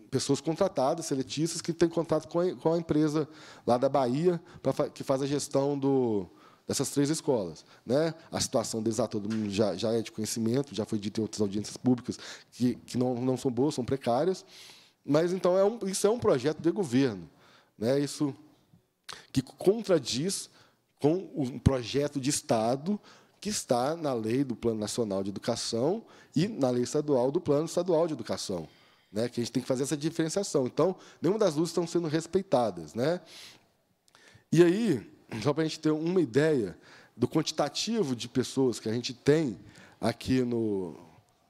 pessoas contratadas, seletistas, que têm contato com a, com a empresa lá da Bahia, pra, que faz a gestão do, dessas três escolas. Né? A situação deles lá, todo mundo já, já é de conhecimento, já foi dito em outras audiências públicas, que, que não, não são boas, são precárias. Mas, então, é um, isso é um projeto de governo. Né? Isso que contradiz com um projeto de Estado que está na lei do Plano Nacional de Educação e na lei estadual do Plano Estadual de Educação. Né, que a gente tem que fazer essa diferenciação. Então, nenhuma das luzes estão sendo respeitadas. Né? E aí, só para a gente ter uma ideia do quantitativo de pessoas que a gente tem aqui no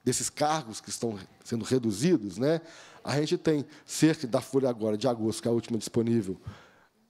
desses cargos que estão sendo reduzidos, né? A gente tem cerca da folha agora de agosto, que é a última disponível,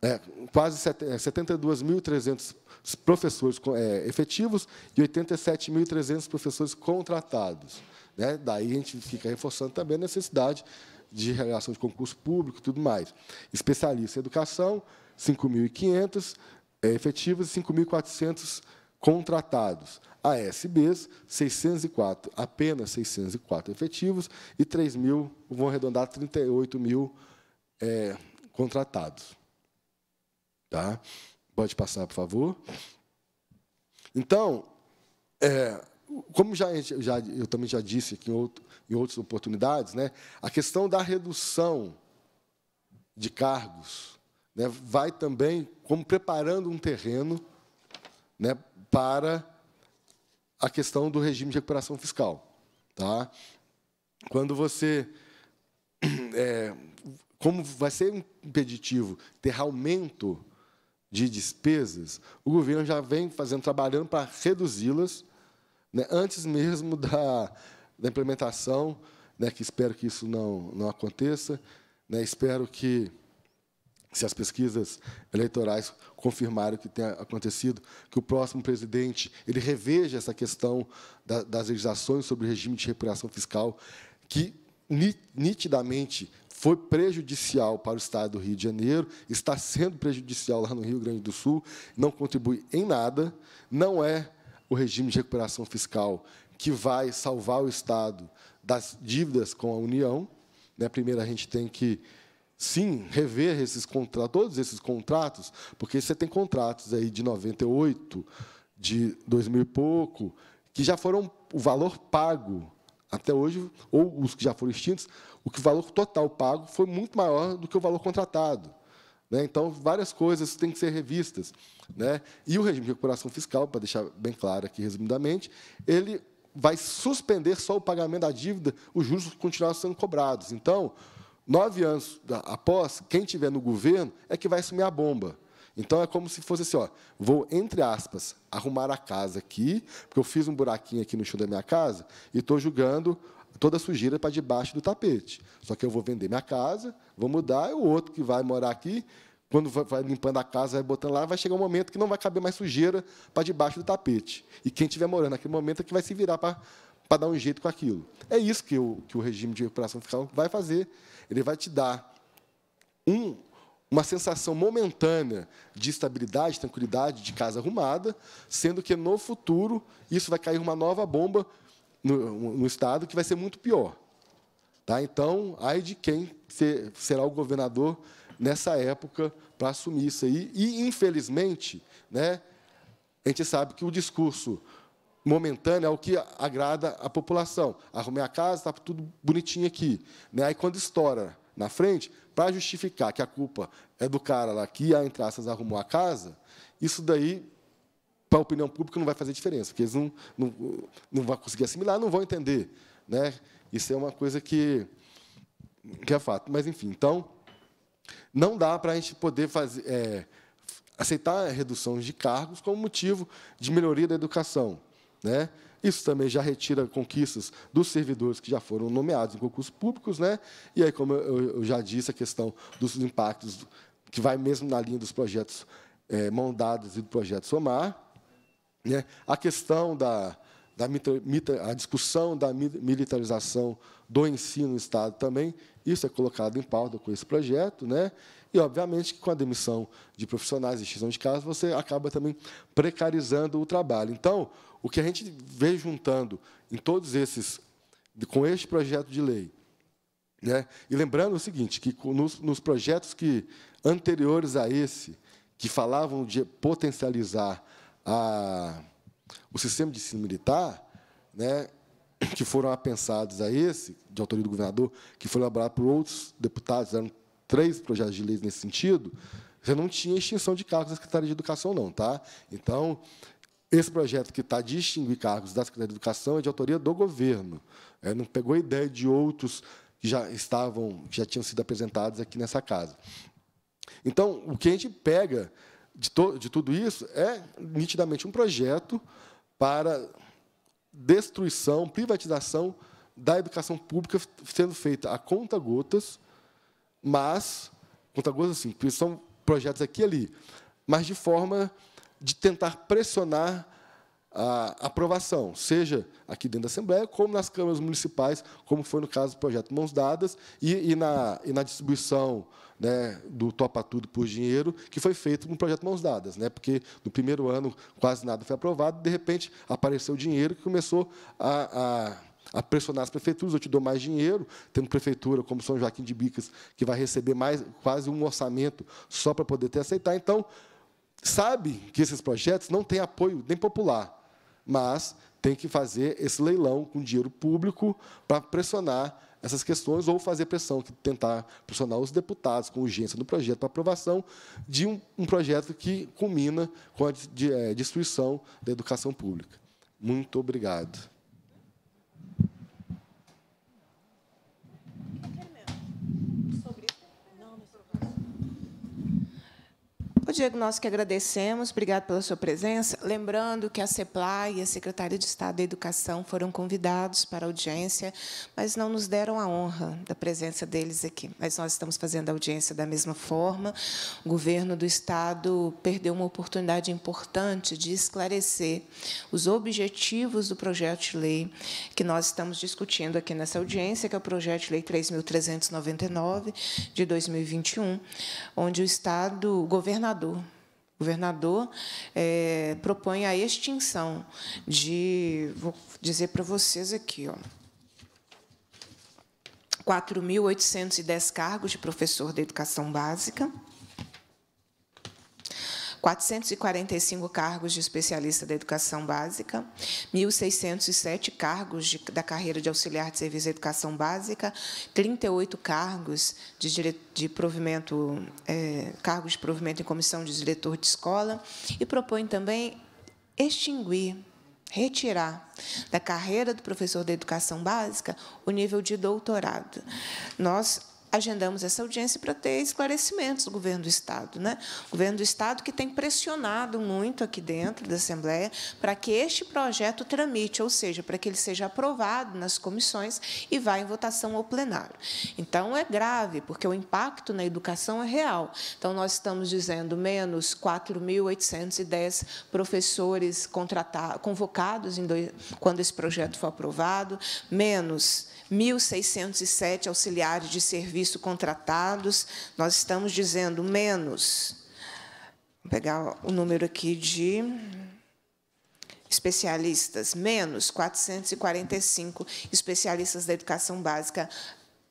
né, quase 72.300 é, professores é, efetivos e 87.300 professores contratados. Né? Daí a gente fica reforçando também a necessidade de relação de concurso público e tudo mais. Especialista em educação, 5.500 é, efetivos e 5.400 contratados. ASBs, 604, apenas 604 efetivos e 3 mil, vão arredondar, 38 mil é, contratados. Tá? Pode passar, por favor. Então, é, como já, já, eu também já disse aqui em, outro, em outras oportunidades, né, a questão da redução de cargos né, vai também como preparando um terreno né, para a questão do regime de recuperação fiscal. Tá? Quando você. É, como vai ser impeditivo ter aumento de despesas, o governo já vem fazendo, trabalhando para reduzi-las, né, antes mesmo da, da implementação, né, que espero que isso não, não aconteça. Né, espero que, se as pesquisas eleitorais confirmarem o que tem acontecido, que o próximo presidente ele reveja essa questão da, das legislações sobre o regime de recuperação fiscal, que nitidamente foi prejudicial para o Estado do Rio de Janeiro, está sendo prejudicial lá no Rio Grande do Sul, não contribui em nada, não é o regime de recuperação fiscal que vai salvar o Estado das dívidas com a União. Né? Primeiro, a gente tem que, sim, rever esses contratos, todos esses contratos, porque você tem contratos aí de 98, de 2000 e pouco, que já foram o valor pago até hoje, ou os que já foram extintos, o que o valor total pago foi muito maior do que o valor contratado. Né? Então, várias coisas têm que ser revistas. Né? E o regime de recuperação fiscal, para deixar bem claro aqui resumidamente, ele vai suspender só o pagamento da dívida, os juros continuarão sendo cobrados. Então, nove anos após, quem tiver no governo é que vai assumir a bomba. Então, é como se fosse assim, ó, vou, entre aspas, arrumar a casa aqui, porque eu fiz um buraquinho aqui no chão da minha casa e estou julgando toda a sujeira para debaixo do tapete. Só que eu vou vender minha casa, vou mudar, e o outro que vai morar aqui, quando vai limpando a casa, vai botando lá, vai chegar um momento que não vai caber mais sujeira para debaixo do tapete. E quem estiver morando naquele momento é que vai se virar para, dar um jeito com aquilo. É isso que o, que o regime de recuperação fiscal vai fazer. Ele vai te dar um, uma sensação momentânea de estabilidade, tranquilidade, de casa arrumada, sendo que no futuro isso vai cair uma nova bomba no, no Estado que vai ser muito pior. Tá? Então, aí de quem ser, será o governador nessa época para assumir isso aí. E, infelizmente, né, a gente sabe que o discurso momentâneo é o que agrada a população. Arrumei a casa, está tudo bonitinho aqui. Né? Aí, quando estoura na frente, para justificar que a culpa é do cara lá que, entre aspas, arrumou a casa, isso daí para a opinião pública não vai fazer diferença, porque eles não, não, não vão conseguir assimilar, não vão entender. Né? Isso é uma coisa que, que é fato. Mas, enfim, então, não dá para a gente poder fazer, é, aceitar a redução de cargos como motivo de melhoria da educação. Né? Isso também já retira conquistas dos servidores que já foram nomeados em concursos públicos. Né? E aí, como eu já disse, a questão dos impactos, que vai mesmo na linha dos projetos é, mão dadas e do projeto SOMAR. Né? A questão da, da mitra, a discussão da militarização do ensino no Estado também, isso é colocado em pauta com esse projeto, né? E, obviamente, que com a demissão de profissionais e extinção de casa, você acaba também precarizando o trabalho. Então, o que a gente vem juntando em todos esses, com este projeto de lei, né? e lembrando o seguinte, que nos, nos projetos que anteriores a esse, que falavam de potencializar a, o sistema de ensino militar, né, que foram apensados a esse, de autoria do governador, que foi elaborado por outros deputados, eram três projetos de leis nesse sentido, você não tinha extinção de cargos da Secretaria de Educação, não. Tá? Então, esse projeto que está de extinguir cargos da Secretaria de Educação é de autoria do governo. É, não pegou a ideia de outros que já estavam, já tinham sido apresentados aqui nessa casa. Então, o que a gente pega de, de tudo isso é nitidamente um projeto para destruição, privatização da educação pública sendo feita a conta-gotas, mas, conta-gotas assim, são projetos aqui e ali, mas de forma de tentar pressionar a aprovação, seja aqui dentro da Assembleia, como nas câmaras municipais, como foi no caso do projeto Mãos Dadas, e, e, na, e na distribuição né, do Topa Tudo por Dinheiro, que foi feito no projeto Mãos Dadas, né, porque no primeiro ano quase nada foi aprovado, de repente apareceu dinheiro que começou a, a a pressionar as prefeituras, eu te dou mais dinheiro, tendo prefeitura como São Joaquim de Bicas, que vai receber mais quase um orçamento só para poder ter aceitar. Então, sabe que esses projetos não têm apoio nem popular, mas tem que fazer esse leilão com dinheiro público para pressionar essas questões ou fazer pressão, tentar pressionar os deputados com urgência no projeto para aprovação de um, um projeto que culmina com a de, é, destruição da educação pública. Muito obrigado. Ô, Diego, nós que agradecemos, obrigado pela sua presença. Lembrando que a CEPLA e a Secretaria de Estado da Educação foram convidados para a audiência, mas não nos deram a honra da presença deles aqui. Mas nós estamos fazendo a audiência da mesma forma. O governo do Estado perdeu uma oportunidade importante de esclarecer os objetivos do projeto de lei que nós estamos discutindo aqui nessa audiência, que é o projeto de lei 3.399 de 2021, onde o Estado, o governador, governador. O governador é, propõe a extinção de. Vou dizer para vocês aqui, ó. 4.810 cargos de professor da educação básica, 445 cargos de especialista da educação básica, 1.607 cargos de, da carreira de auxiliar de serviço de educação básica, 38 cargos de, dire, de provimento, é, cargos de provimento em comissão de diretor de escola, e propõe também extinguir retirar da carreira do professor da educação básica o nível de doutorado. Nós agendamos essa audiência para ter esclarecimentos do governo do Estado. Né? O governo do Estado que tem pressionado muito aqui dentro da Assembleia para que este projeto tramite, ou seja, para que ele seja aprovado nas comissões e vá em votação ao plenário. Então, é grave, porque o impacto na educação é real. Então, nós estamos dizendo menos 4.810 professores convocados dois, quando esse projeto for aprovado, menos 1.607 auxiliares de serviço contratados, nós estamos dizendo menos. Vou pegar o número aqui de especialistas, menos 445 especialistas da educação básica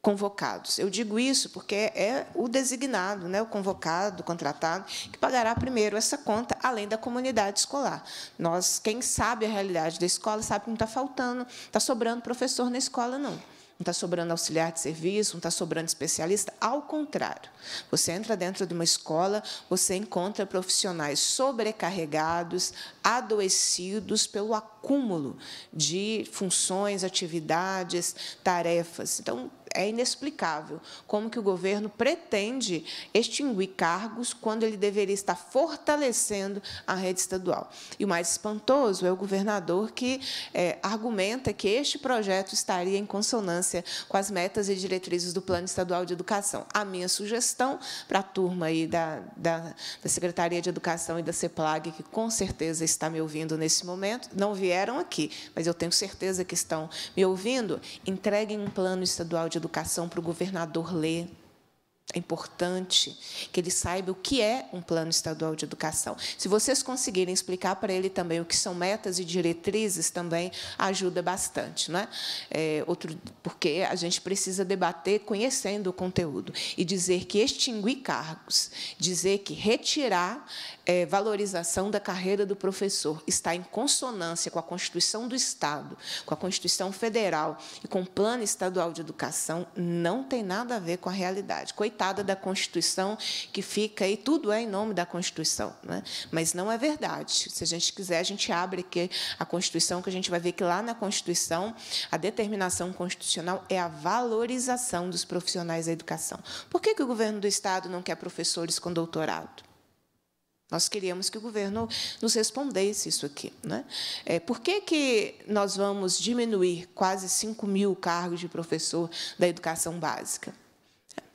convocados. Eu digo isso porque é o designado, né, o convocado, o contratado, que pagará primeiro essa conta, além da comunidade escolar. Nós, quem sabe a realidade da escola, sabe que não está faltando, está sobrando professor na escola, não. Não está sobrando auxiliar de serviço, não está sobrando especialista. Ao contrário, você entra dentro de uma escola, você encontra profissionais sobrecarregados, adoecidos pelo acúmulo de funções, atividades, tarefas. Então, é inexplicável como que o governo pretende extinguir cargos quando ele deveria estar fortalecendo a rede estadual. E o mais espantoso é o governador que é, argumenta que este projeto estaria em consonância com as metas e diretrizes do Plano Estadual de Educação. A minha sugestão para a turma aí da, da, da Secretaria de Educação e da CEPLAG, que com certeza está me ouvindo nesse momento, não vieram aqui, mas eu tenho certeza que estão me ouvindo, entreguem um plano estadual de de educação para o governador ler. É importante que ele saiba o que é um plano estadual de educação. Se vocês conseguirem explicar para ele também o que são metas e diretrizes, também ajuda bastante, né? É, outro, porque a gente precisa debater conhecendo o conteúdo e dizer que extinguir cargos, dizer que retirar é, valorização da carreira do professor está em consonância com a Constituição do Estado, com a Constituição Federal e com o Plano Estadual de Educação não tem nada a ver com a realidade. Coitado coitada da Constituição que fica aí, tudo é em nome da Constituição. Né? Mas não é verdade. Se a gente quiser, a gente abre aqui a Constituição, que a gente vai ver que lá na Constituição, a determinação constitucional é a valorização dos profissionais da educação. Por que, que o governo do Estado não quer professores com doutorado? Nós queríamos que o governo nos respondesse isso aqui. Né? É, por que, que nós vamos diminuir quase 5 mil cargos de professor da educação básica?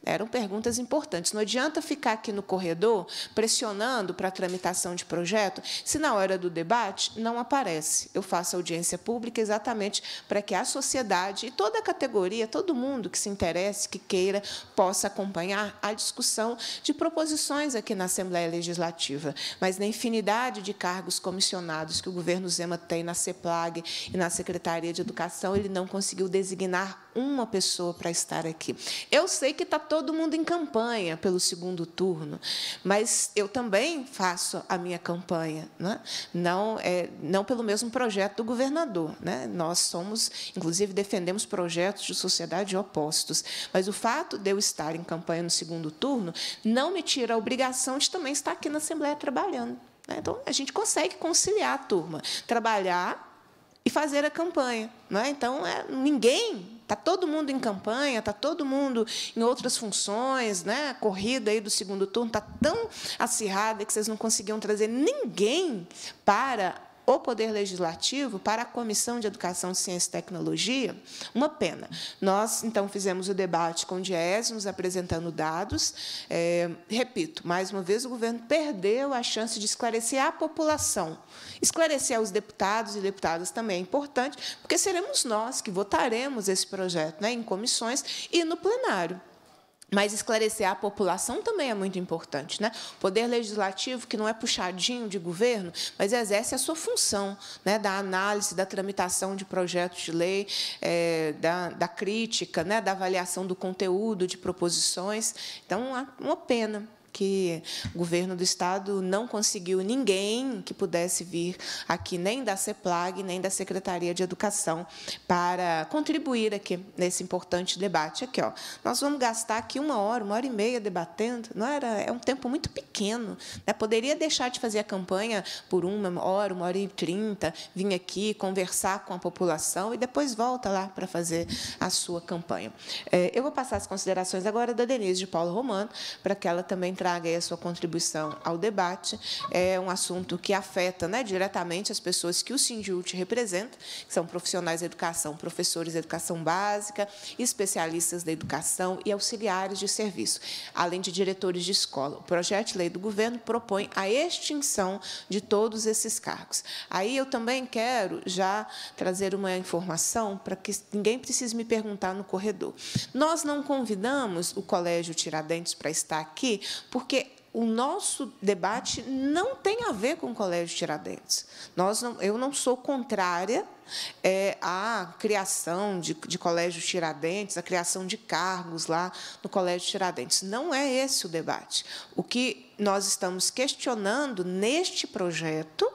Eram perguntas importantes. Não adianta ficar aqui no corredor pressionando para a tramitação de projeto, se na hora do debate não aparece. Eu faço audiência pública exatamente para que a sociedade e toda a categoria, todo mundo que se interesse, que queira, possa acompanhar a discussão de proposições aqui na Assembleia Legislativa. Mas na infinidade de cargos comissionados que o governo Zema tem na CEPLAG e na Secretaria de Educação, ele não conseguiu designar uma pessoa para estar aqui. Eu sei que está todo mundo em campanha pelo segundo turno, mas eu também faço a minha campanha, né? não, é, não pelo mesmo projeto do governador. Né? Nós somos, inclusive, defendemos projetos de sociedade opostos, mas o fato de eu estar em campanha no segundo turno não me tira a obrigação de também estar aqui na Assembleia trabalhando. Né? Então, a gente consegue conciliar a turma, trabalhar e fazer a campanha. Né? Então, é, ninguém está todo mundo em campanha, está todo mundo em outras funções, né? a corrida aí do segundo turno está tão acirrada que vocês não conseguiam trazer ninguém para o Poder Legislativo para a Comissão de Educação, Ciência e Tecnologia uma pena. Nós, então, fizemos o debate com o nos apresentando dados. É, repito, mais uma vez, o governo perdeu a chance de esclarecer a população. Esclarecer aos deputados e deputadas também é importante, porque seremos nós que votaremos esse projeto né, em comissões e no plenário. Mas esclarecer a população também é muito importante. Né? O poder legislativo, que não é puxadinho de governo, mas exerce a sua função né? da análise, da tramitação de projetos de lei, é, da, da, crítica, né? da avaliação do conteúdo, de proposições. Então, é uma pena porque o governo do Estado não conseguiu ninguém que pudesse vir aqui, nem da CEPLAG, nem da Secretaria de Educação, para contribuir aqui nesse importante debate. Aqui, ó, nós vamos gastar aqui uma hora, uma hora e meia debatendo, não era? É um tempo muito pequeno. Né? Poderia deixar de fazer a campanha por uma hora, uma hora e trinta, vir aqui conversar com a população e depois volta lá para fazer a sua campanha. É, eu vou passar as considerações agora da Denise de Paulo Romano, para que ela também traga aí a sua contribuição ao debate. É um assunto que afeta né, diretamente as pessoas que o Sindjut representa, que são profissionais da educação, professores de educação básica, especialistas da educação e auxiliares de serviço, além de diretores de escola. O projeto de lei do governo propõe a extinção de todos esses cargos. Aí eu também quero já trazer uma informação para que ninguém precise me perguntar no corredor. Nós não convidamos o Colégio Tiradentes para estar aqui porque o nosso debate não tem a ver com o Colégio Tiradentes. Nós não, eu não sou contrária é, à criação de, de Colégio Tiradentes, à criação de cargos lá no Colégio Tiradentes. Não é esse o debate. O que nós estamos questionando neste projeto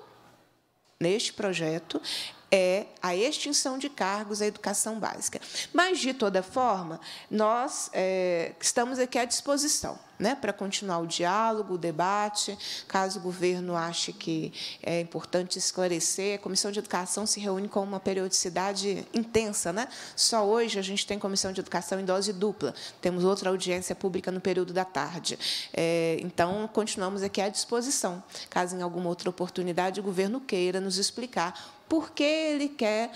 neste projeto é a extinção de cargos à educação básica. Mas, de toda forma, nós é, estamos aqui à disposição. Né, para continuar o diálogo, o debate, caso o governo ache que é importante esclarecer. A Comissão de Educação se reúne com uma periodicidade intensa. Né? Só hoje a gente tem Comissão de Educação em dose dupla, temos outra audiência pública no período da tarde. É, então, continuamos aqui à disposição, caso em alguma outra oportunidade o governo queira nos explicar porque ele quer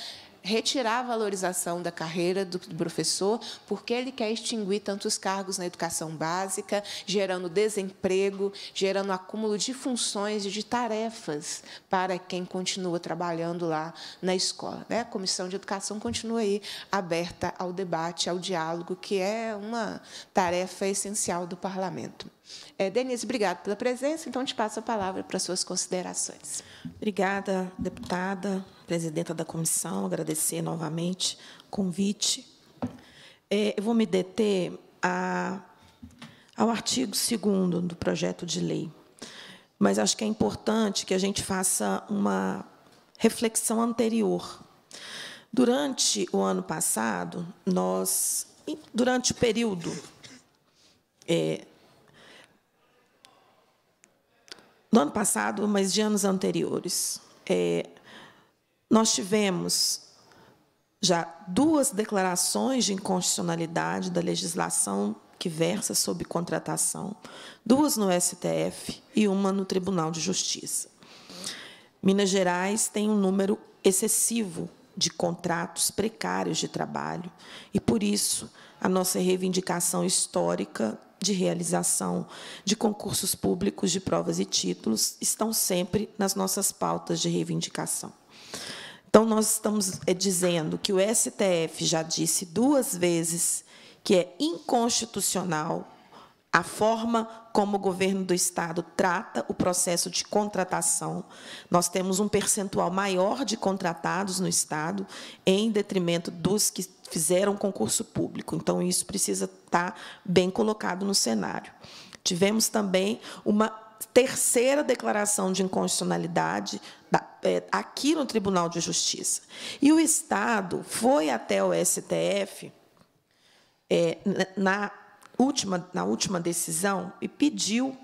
retirar a valorização da carreira do professor, porque ele quer extinguir tantos cargos na educação básica, gerando desemprego, gerando acúmulo de funções e de tarefas para quem continua trabalhando lá na escola. Né? A Comissão de Educação continua aí aberta ao debate, ao diálogo, que é uma tarefa essencial do parlamento. É, Denise, obrigado pela presença. Então, te passo a palavra para suas considerações. Obrigada, deputada, presidenta da comissão. Agradecer novamente o convite. É, eu vou me deter a, ao artigo 2 do projeto de lei, mas acho que é importante que a gente faça uma reflexão anterior. Durante o ano passado, nós, durante o período é, do ano passado, mas de anos anteriores. É, nós tivemos já duas declarações de inconstitucionalidade da legislação que versa sobre contratação, duas no STF e uma no Tribunal de Justiça. Minas Gerais tem um número excessivo de contratos precários de trabalho e, por isso, a nossa reivindicação histórica de realização de concursos públicos de provas e títulos estão sempre nas nossas pautas de reivindicação. Então, nós estamos é, dizendo que o STF já disse duas vezes que é inconstitucional a forma como o governo do Estado trata o processo de contratação. Nós temos um percentual maior de contratados no Estado, em detrimento dos que fizeram concurso público. Então, isso precisa estar tá bem colocado no cenário. Tivemos também uma terceira declaração de inconstitucionalidade é, aqui no Tribunal de Justiça. E o Estado foi até o STF é, na, última, na última decisão e pediu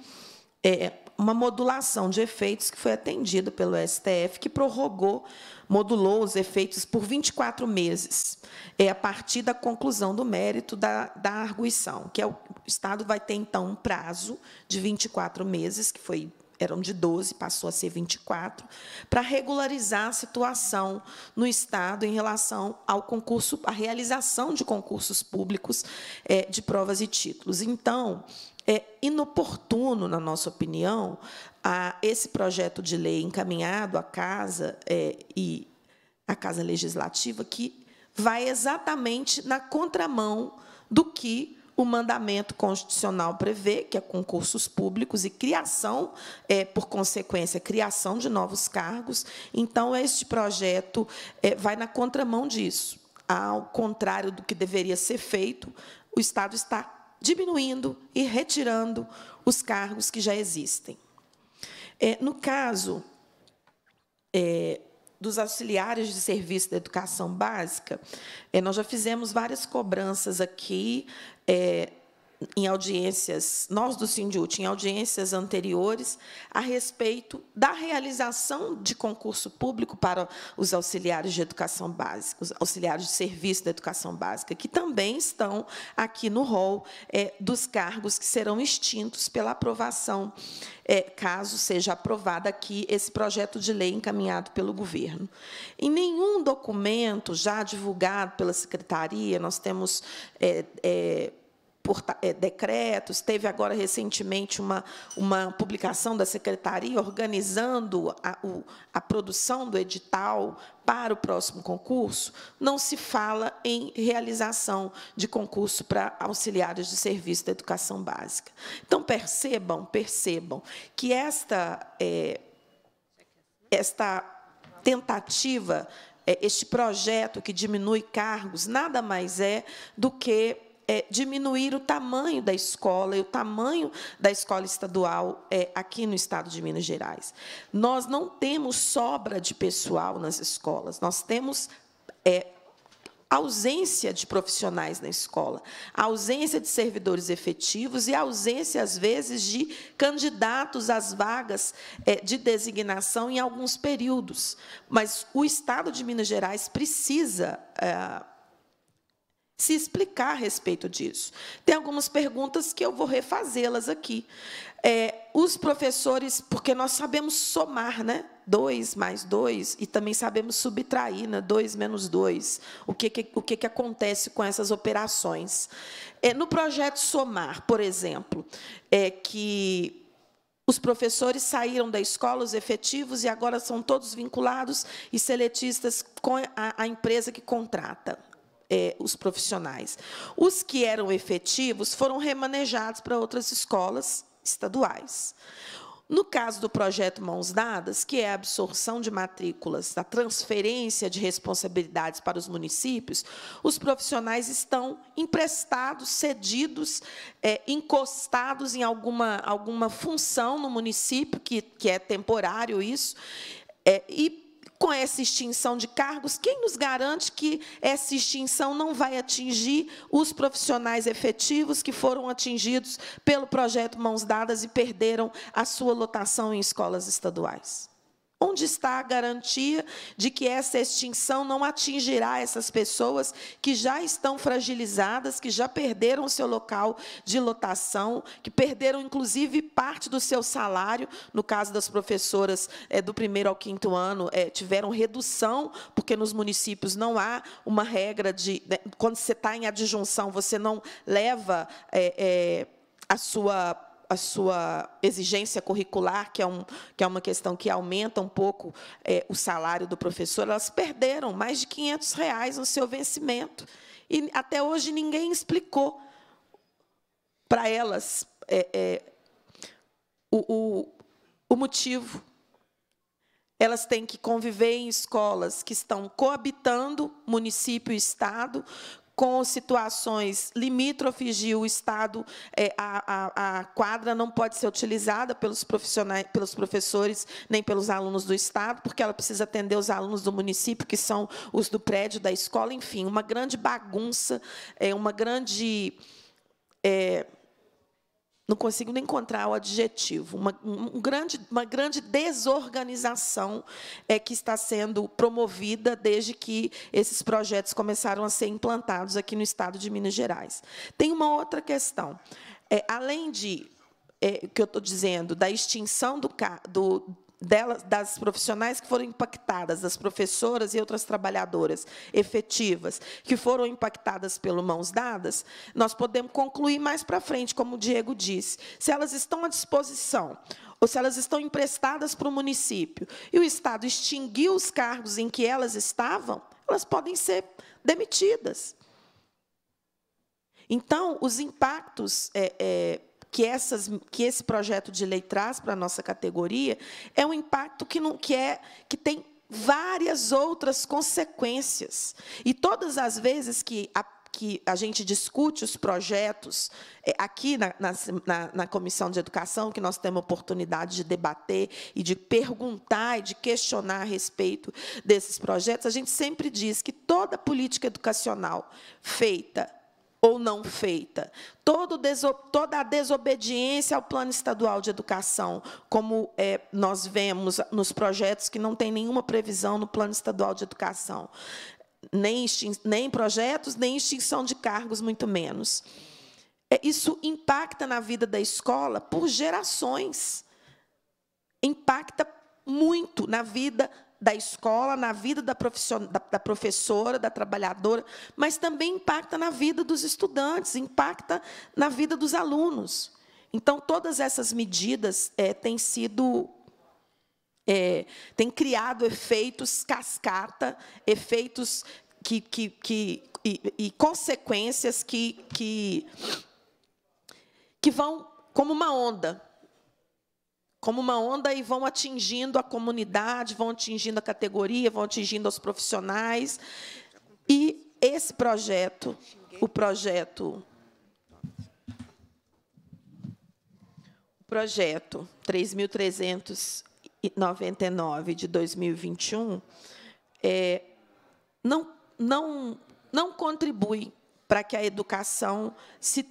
é, uma modulação de efeitos que foi atendida pelo STF, que prorrogou, modulou os efeitos por 24 meses, é, a partir da conclusão do mérito da, da arguição, que é o, Estado vai ter, então, um prazo de 24 meses, que foi eram de 12, passou a ser 24, para regularizar a situação no Estado em relação ao concurso, à realização de concursos públicos é, de provas e títulos. Então, é inoportuno, na nossa opinião, a esse projeto de lei encaminhado à casa é, e à casa legislativa que vai exatamente na contramão do que o mandamento constitucional prevê, que é concursos públicos e criação, é, por consequência, criação de novos cargos. Então, este projeto é, vai na contramão disso. Ao contrário do que deveria ser feito, o Estado está diminuindo e retirando os cargos que já existem. É, no caso é, dos auxiliares de serviço da educação básica, é, nós já fizemos várias cobranças aqui é, em audiências, nós do Sindiut, em audiências anteriores, a respeito da realização de concurso público para os auxiliares de educação básica, os auxiliares de serviço da educação básica, que também estão aqui no rol é, dos cargos que serão extintos pela aprovação, é, caso seja aprovado aqui esse projeto de lei encaminhado pelo governo. Em nenhum documento já divulgado pela secretaria, nós temos. É, é por é, eh, decretos, teve agora recentemente uma, uma publicação da secretaria organizando a, o, a produção do edital para o próximo concurso, não se fala em realização de concurso para auxiliares de serviço da educação básica. Então, percebam, percebam que esta, é, esta tentativa, é, este projeto que diminui cargos, nada mais é do que é, diminuir o tamanho da escola e o tamanho da escola estadual é, aqui no estado de Minas Gerais. Nós não temos sobra de pessoal nas escolas, nós temos é, ausência de profissionais na escola, ausência de servidores efetivos e ausência, às vezes, de candidatos às vagas é, de designação em alguns períodos. Mas o Estado de Minas Gerais precisa é, se explicar a respeito disso. Tem algumas perguntas que eu vou refazê-las aqui. É, os professores, porque nós sabemos somar, né? 2 mais 2, e também sabemos subtrair, né? menos 2, o que, que o que, que acontece com essas operações. É, no projeto Somar, por exemplo, é que os professores saíram da escola, os efetivos, e agora são todos vinculados e seletistas com a, a empresa que contrata. É, os profissionais. Os que eram efetivos foram remanejados para outras escolas estaduais. No caso do projeto Mãos Dadas, que é a absorção de matrículas, a transferência de responsabilidades para os municípios, os profissionais estão emprestados, cedidos, é, encostados em alguma, alguma função no município, que, que é temporário isso, é, e com essa extinção de cargos, quem nos garante que essa extinção não vai atingir os profissionais efetivos que foram atingidos pelo projeto Mãos Dadas e perderam a sua lotação em escolas estaduais? Onde está a garantia de que essa extinção não atingirá essas pessoas que já estão fragilizadas, que já perderam o seu local de lotação, que perderam, inclusive, parte do seu salário? No caso das professoras é, do primeiro ao quinto ano, é, tiveram redução, porque nos municípios não há uma regra de. Né, quando você está em adjunção, você não leva. É, a sua a sua exigência curricular, que é, um, que é uma questão que aumenta um pouco é, o salário do professor, elas perderam mais de 500 reais no seu vencimento. E até hoje ninguém explicou para elas é, é, o, o, o motivo. Elas têm que conviver em escolas que estão coabitando município e Estado, com situações limítrofes de o Estado, é, a, a, a, quadra não pode ser utilizada pelos, profissionais, pelos professores nem pelos alunos do Estado, porque ela precisa atender os alunos do município, que são os do prédio, da escola, enfim, uma grande bagunça, é, uma grande... É, não consigo nem encontrar o adjetivo, uma, um grande, uma grande desorganização é que está sendo promovida desde que esses projetos começaram a ser implantados aqui no estado de Minas Gerais. Tem uma outra questão. É, além de é, que eu estou dizendo, da extinção do, do delas, das profissionais que foram impactadas, das professoras e outras trabalhadoras efetivas que foram impactadas pelo mãos dadas, nós podemos concluir mais para frente, como o Diego disse, se elas estão à disposição ou se elas estão emprestadas para o município e o Estado extinguiu os cargos em que elas estavam, elas podem ser demitidas. Então, os impactos é, é, que, essas, que esse projeto de lei traz para a nossa categoria é um impacto que, não, que, é, que tem várias outras consequências. E todas as vezes que a que a gente discute os projetos é, aqui na, na, na, Comissão de Educação, que nós temos oportunidade de debater e de perguntar e de questionar a respeito desses projetos, a gente sempre diz que toda política educacional feita ou não feita. toda a desobediência ao plano estadual de educação, como é, nós vemos nos projetos que não tem nenhuma previsão no plano estadual de educação, nem, nem projetos, nem extinção de cargos, muito menos. É, isso impacta na vida da escola por gerações. Impacta muito na vida da escola, na vida da, da, da, professora, da trabalhadora, mas também impacta na vida dos estudantes, impacta na vida dos alunos. Então, todas essas medidas é, têm sido. É, têm criado efeitos cascata, efeitos que, que, que, e, e consequências que, que, que vão como uma onda como uma onda e vão atingindo a comunidade, vão atingindo a categoria, vão atingindo os profissionais. E esse projeto, o projeto o projeto 3.399 de 2021 é, não, não, não contribui para que a educação se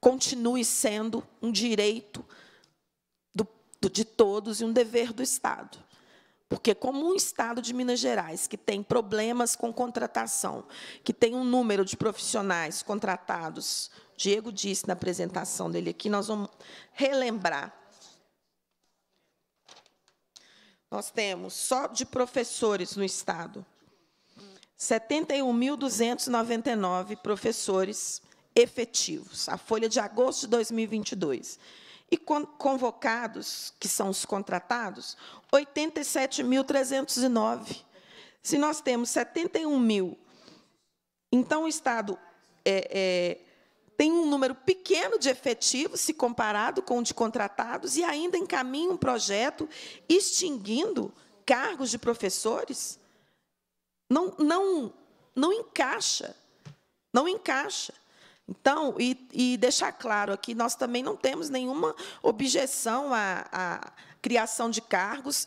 continue sendo um direito de todos e um dever do Estado. Porque, como um Estado de Minas Gerais, que tem problemas com contratação, que tem um número de profissionais contratados, Diego disse na apresentação dele aqui, nós vamos relembrar. Nós temos, só de professores no Estado, 71.299 professores efetivos, a folha de agosto de 2022 e convocados, que são os contratados, 87.309. Se nós temos 71 mil, então o Estado é, é, tem um número pequeno de efetivos, se comparado com o de contratados, e ainda encaminha um projeto extinguindo cargos de professores? Não, não, não encaixa. Não encaixa. Então, e, e, deixar claro aqui, nós também não temos nenhuma objeção à, à criação de cargos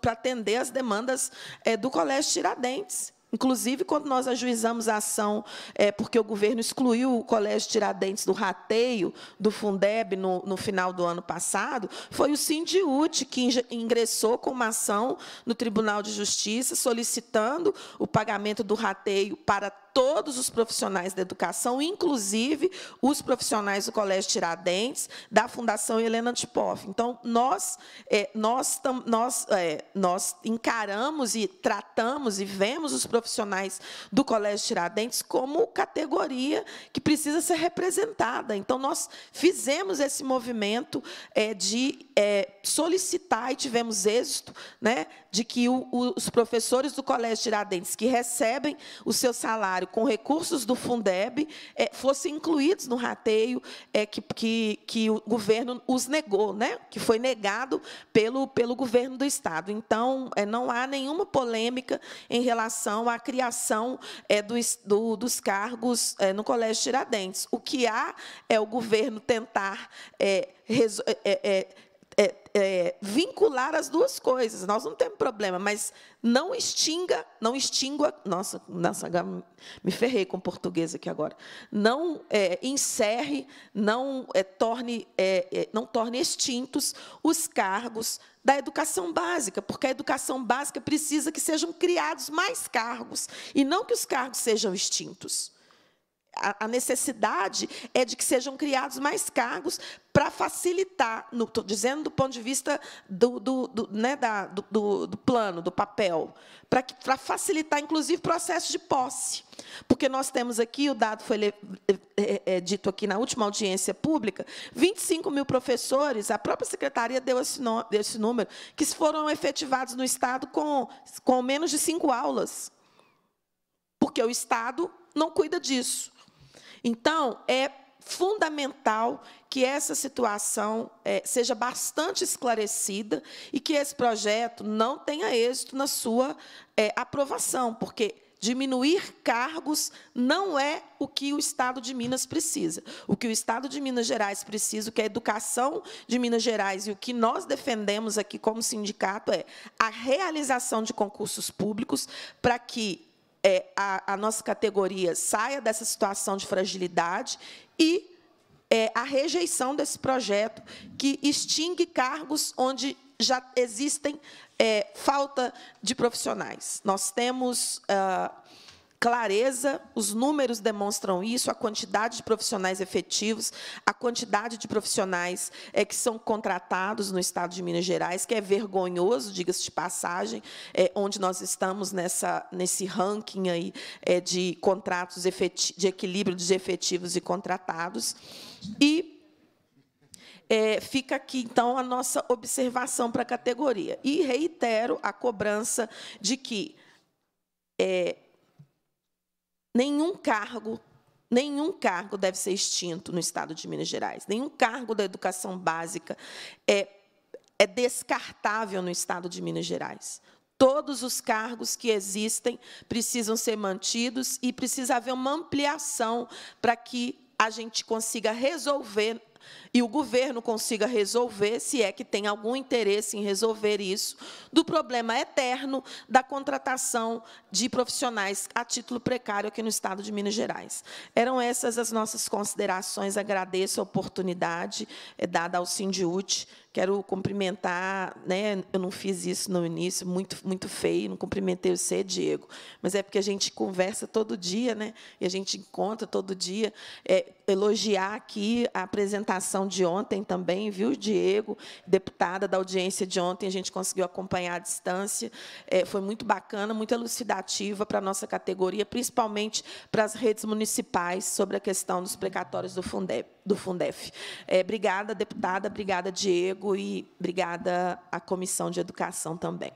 para atender as demandas é, do Colégio Tiradentes. Inclusive, quando nós ajuizamos a ação, é, porque o governo excluiu o Colégio Tiradentes do rateio do Fundeb no, no final do ano passado, foi o Sindiúte que ingressou com uma ação no Tribunal de Justiça solicitando o pagamento do rateio para todos todos os profissionais da educação, inclusive os profissionais do Colégio Tiradentes, da Fundação Helena Tipoff. Então, nós, é, nós, tam, nós, é, nós encaramos e tratamos e vemos os profissionais do Colégio Tiradentes como categoria que precisa ser representada. Então, nós fizemos esse movimento é, de é, solicitar e tivemos êxito né, de que o, os professores do Colégio Tiradentes que recebem o seu salário com recursos do Fundeb é, fossem incluídos no rateio é, que, que, que o governo os negou, né? que foi negado pelo, pelo governo do Estado. Então, é, não há nenhuma polêmica em relação à criação é, dos do, dos cargos é, no Colégio Tiradentes. O que há é o governo tentar. É, é, é é, vincular as duas coisas. Nós não temos problema, mas não extinga, não extingua. Nossa, nossa me ferrei com português aqui agora. Não é, encerre, não é, torne, é, é, não torne extintos os cargos da educação básica, porque a educação básica precisa que sejam criados mais cargos e não que os cargos sejam extintos a, necessidade é de que sejam criados mais cargos para facilitar, estou dizendo do ponto de vista do, do, do, né, da, do, do plano, do papel, para, que, para facilitar, inclusive, o processo de posse. Porque nós temos aqui, o dado foi é, é, é, dito aqui na última audiência pública, 25 mil professores, a própria secretaria deu esse, no, deu esse número, que foram efetivados no Estado com, com menos de cinco aulas. Porque o Estado não cuida disso. Então, é fundamental que essa situação é, seja bastante esclarecida e que esse projeto não tenha êxito na sua é, aprovação, porque diminuir cargos não é o que o Estado de Minas precisa. O que o Estado de Minas Gerais precisa, o que a educação de Minas Gerais e o que nós defendemos aqui como sindicato é a realização de concursos públicos para que é, a, a, nossa categoria saia dessa situação de fragilidade e é, a rejeição desse projeto que extingue cargos onde já existem é, falta de profissionais. Nós temos. Ah, clareza, os números demonstram isso, a quantidade de profissionais efetivos, a quantidade de profissionais é, que são contratados no Estado de Minas Gerais, que é vergonhoso, diga-se de passagem, é, onde nós estamos nessa, nesse ranking aí, é, de contratos de equilíbrio dos efetivos e contratados. E é, fica aqui, então, a nossa observação para a categoria. E reitero a cobrança de que é, Nenhum cargo, nenhum cargo deve ser extinto no Estado de Minas Gerais. Nenhum cargo da educação básica é, é descartável no Estado de Minas Gerais. Todos os cargos que existem precisam ser mantidos e precisa haver uma ampliação para que a gente consiga resolver e o governo consiga resolver, se é que tem algum interesse em resolver isso, do problema eterno da contratação de profissionais a título precário aqui no Estado de Minas Gerais. Eram essas as nossas considerações. Agradeço a oportunidade eh, dada ao Sindiúte Quero cumprimentar, né? Eu não fiz isso no início, muito muito feio, não cumprimentei você, Diego. Mas é porque a gente conversa todo dia, né? E a gente encontra todo dia. É, elogiar aqui a apresentação de ontem também, viu, Diego, deputada da audiência de ontem, a gente conseguiu acompanhar à distância. É, foi muito bacana, muito elucidativa para a nossa categoria, principalmente para as redes municipais sobre a questão dos precatórios do Fundeb do Fundef. É, obrigada, deputada, obrigada, Diego, e obrigada à Comissão de Educação também.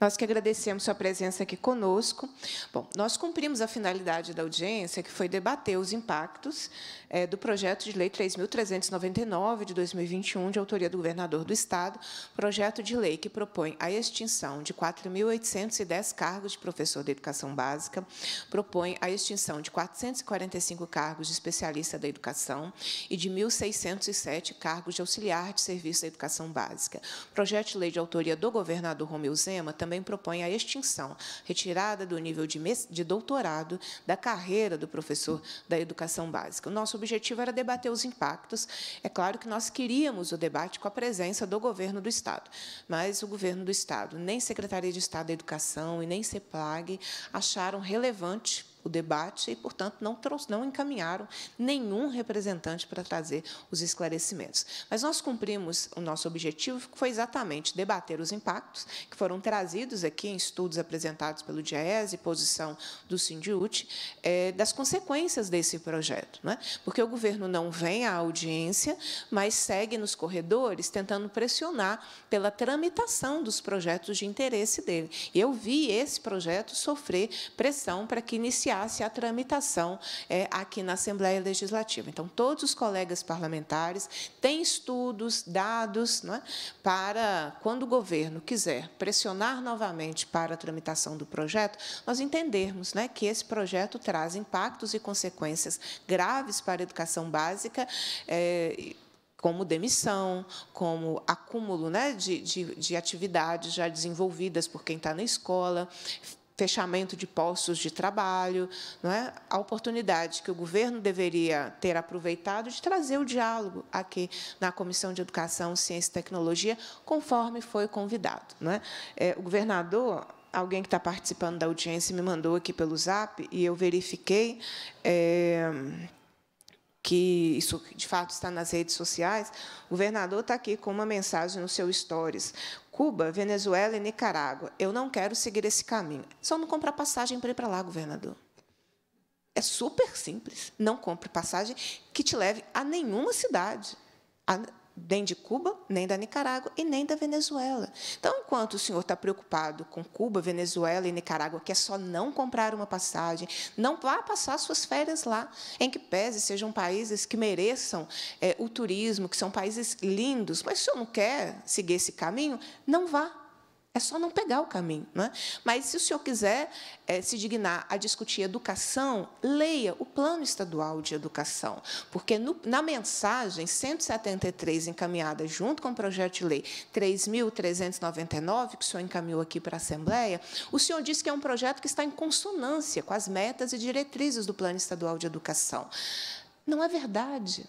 Nós que agradecemos sua presença aqui conosco. Bom, nós cumprimos a finalidade da audiência, que foi debater os impactos é, do projeto de lei 3.399 de 2021, de autoria do governador do Estado, projeto de lei que propõe a extinção de 4.810 cargos de professor de educação básica, propõe a extinção de 445 cargos de especialista da educação e de 1.607 cargos de auxiliar de serviço da educação básica. O projeto de lei de autoria do governador Romeu Zema também propõe a extinção, retirada do nível de, de doutorado da carreira do professor da educação básica. O nosso objetivo era debater os impactos. É claro que nós queríamos o debate com a presença do governo do Estado, mas o governo do Estado, nem Secretaria de Estado da Educação e nem CEPLAG acharam relevante o debate e, portanto, não, trouxe, não encaminharam nenhum representante para trazer os esclarecimentos. Mas nós cumprimos o nosso objetivo, que foi exatamente debater os impactos que foram trazidos aqui em estudos apresentados pelo DIES posição do Sindiut, é, das consequências desse projeto. é? Porque o governo não vem à audiência, mas segue nos corredores tentando pressionar pela tramitação dos projetos de interesse dele. Eu vi esse projeto sofrer pressão para que iniciasse iniciasse a tramitação é, aqui na Assembleia Legislativa. Então, todos os colegas parlamentares têm estudos, dados, é, para, quando o governo quiser pressionar novamente para a tramitação do projeto, nós entendermos é, que esse projeto traz impactos e consequências graves para a educação básica. É, como demissão, como acúmulo né, de, de, de, atividades já desenvolvidas por quem está na escola, fechamento de postos de trabalho, não é? a oportunidade que o governo deveria ter aproveitado de trazer o diálogo aqui na Comissão de Educação, Ciência e Tecnologia, conforme foi convidado. Não é? é o governador, alguém que está participando da audiência, me mandou aqui pelo Zap e eu verifiquei. É, que isso de fato está nas redes sociais, o governador está aqui com uma mensagem no seu stories. Cuba, Venezuela e Nicarágua, eu não quero seguir esse caminho. Só não comprar passagem para ir para lá, governador. É super simples. Não compre passagem que te leve a nenhuma cidade. A nem de Cuba, nem da Nicarágua e nem da Venezuela. Então, enquanto o senhor está preocupado com Cuba, Venezuela e Nicarágua, que é só não comprar uma passagem, não vá passar suas férias lá, em que pese sejam países que mereçam é, o turismo, que são países lindos, mas se o senhor não quer seguir esse caminho, não vá é só não pegar o caminho. Né? Mas, se o senhor quiser é, se dignar a discutir educação, leia o Plano Estadual de Educação, porque no, na mensagem 173, encaminhada junto com o projeto de lei 3.399, que o senhor encaminhou aqui para a Assembleia, o senhor disse que é um projeto que está em consonância com as metas e diretrizes do Plano Estadual de Educação. Não é verdade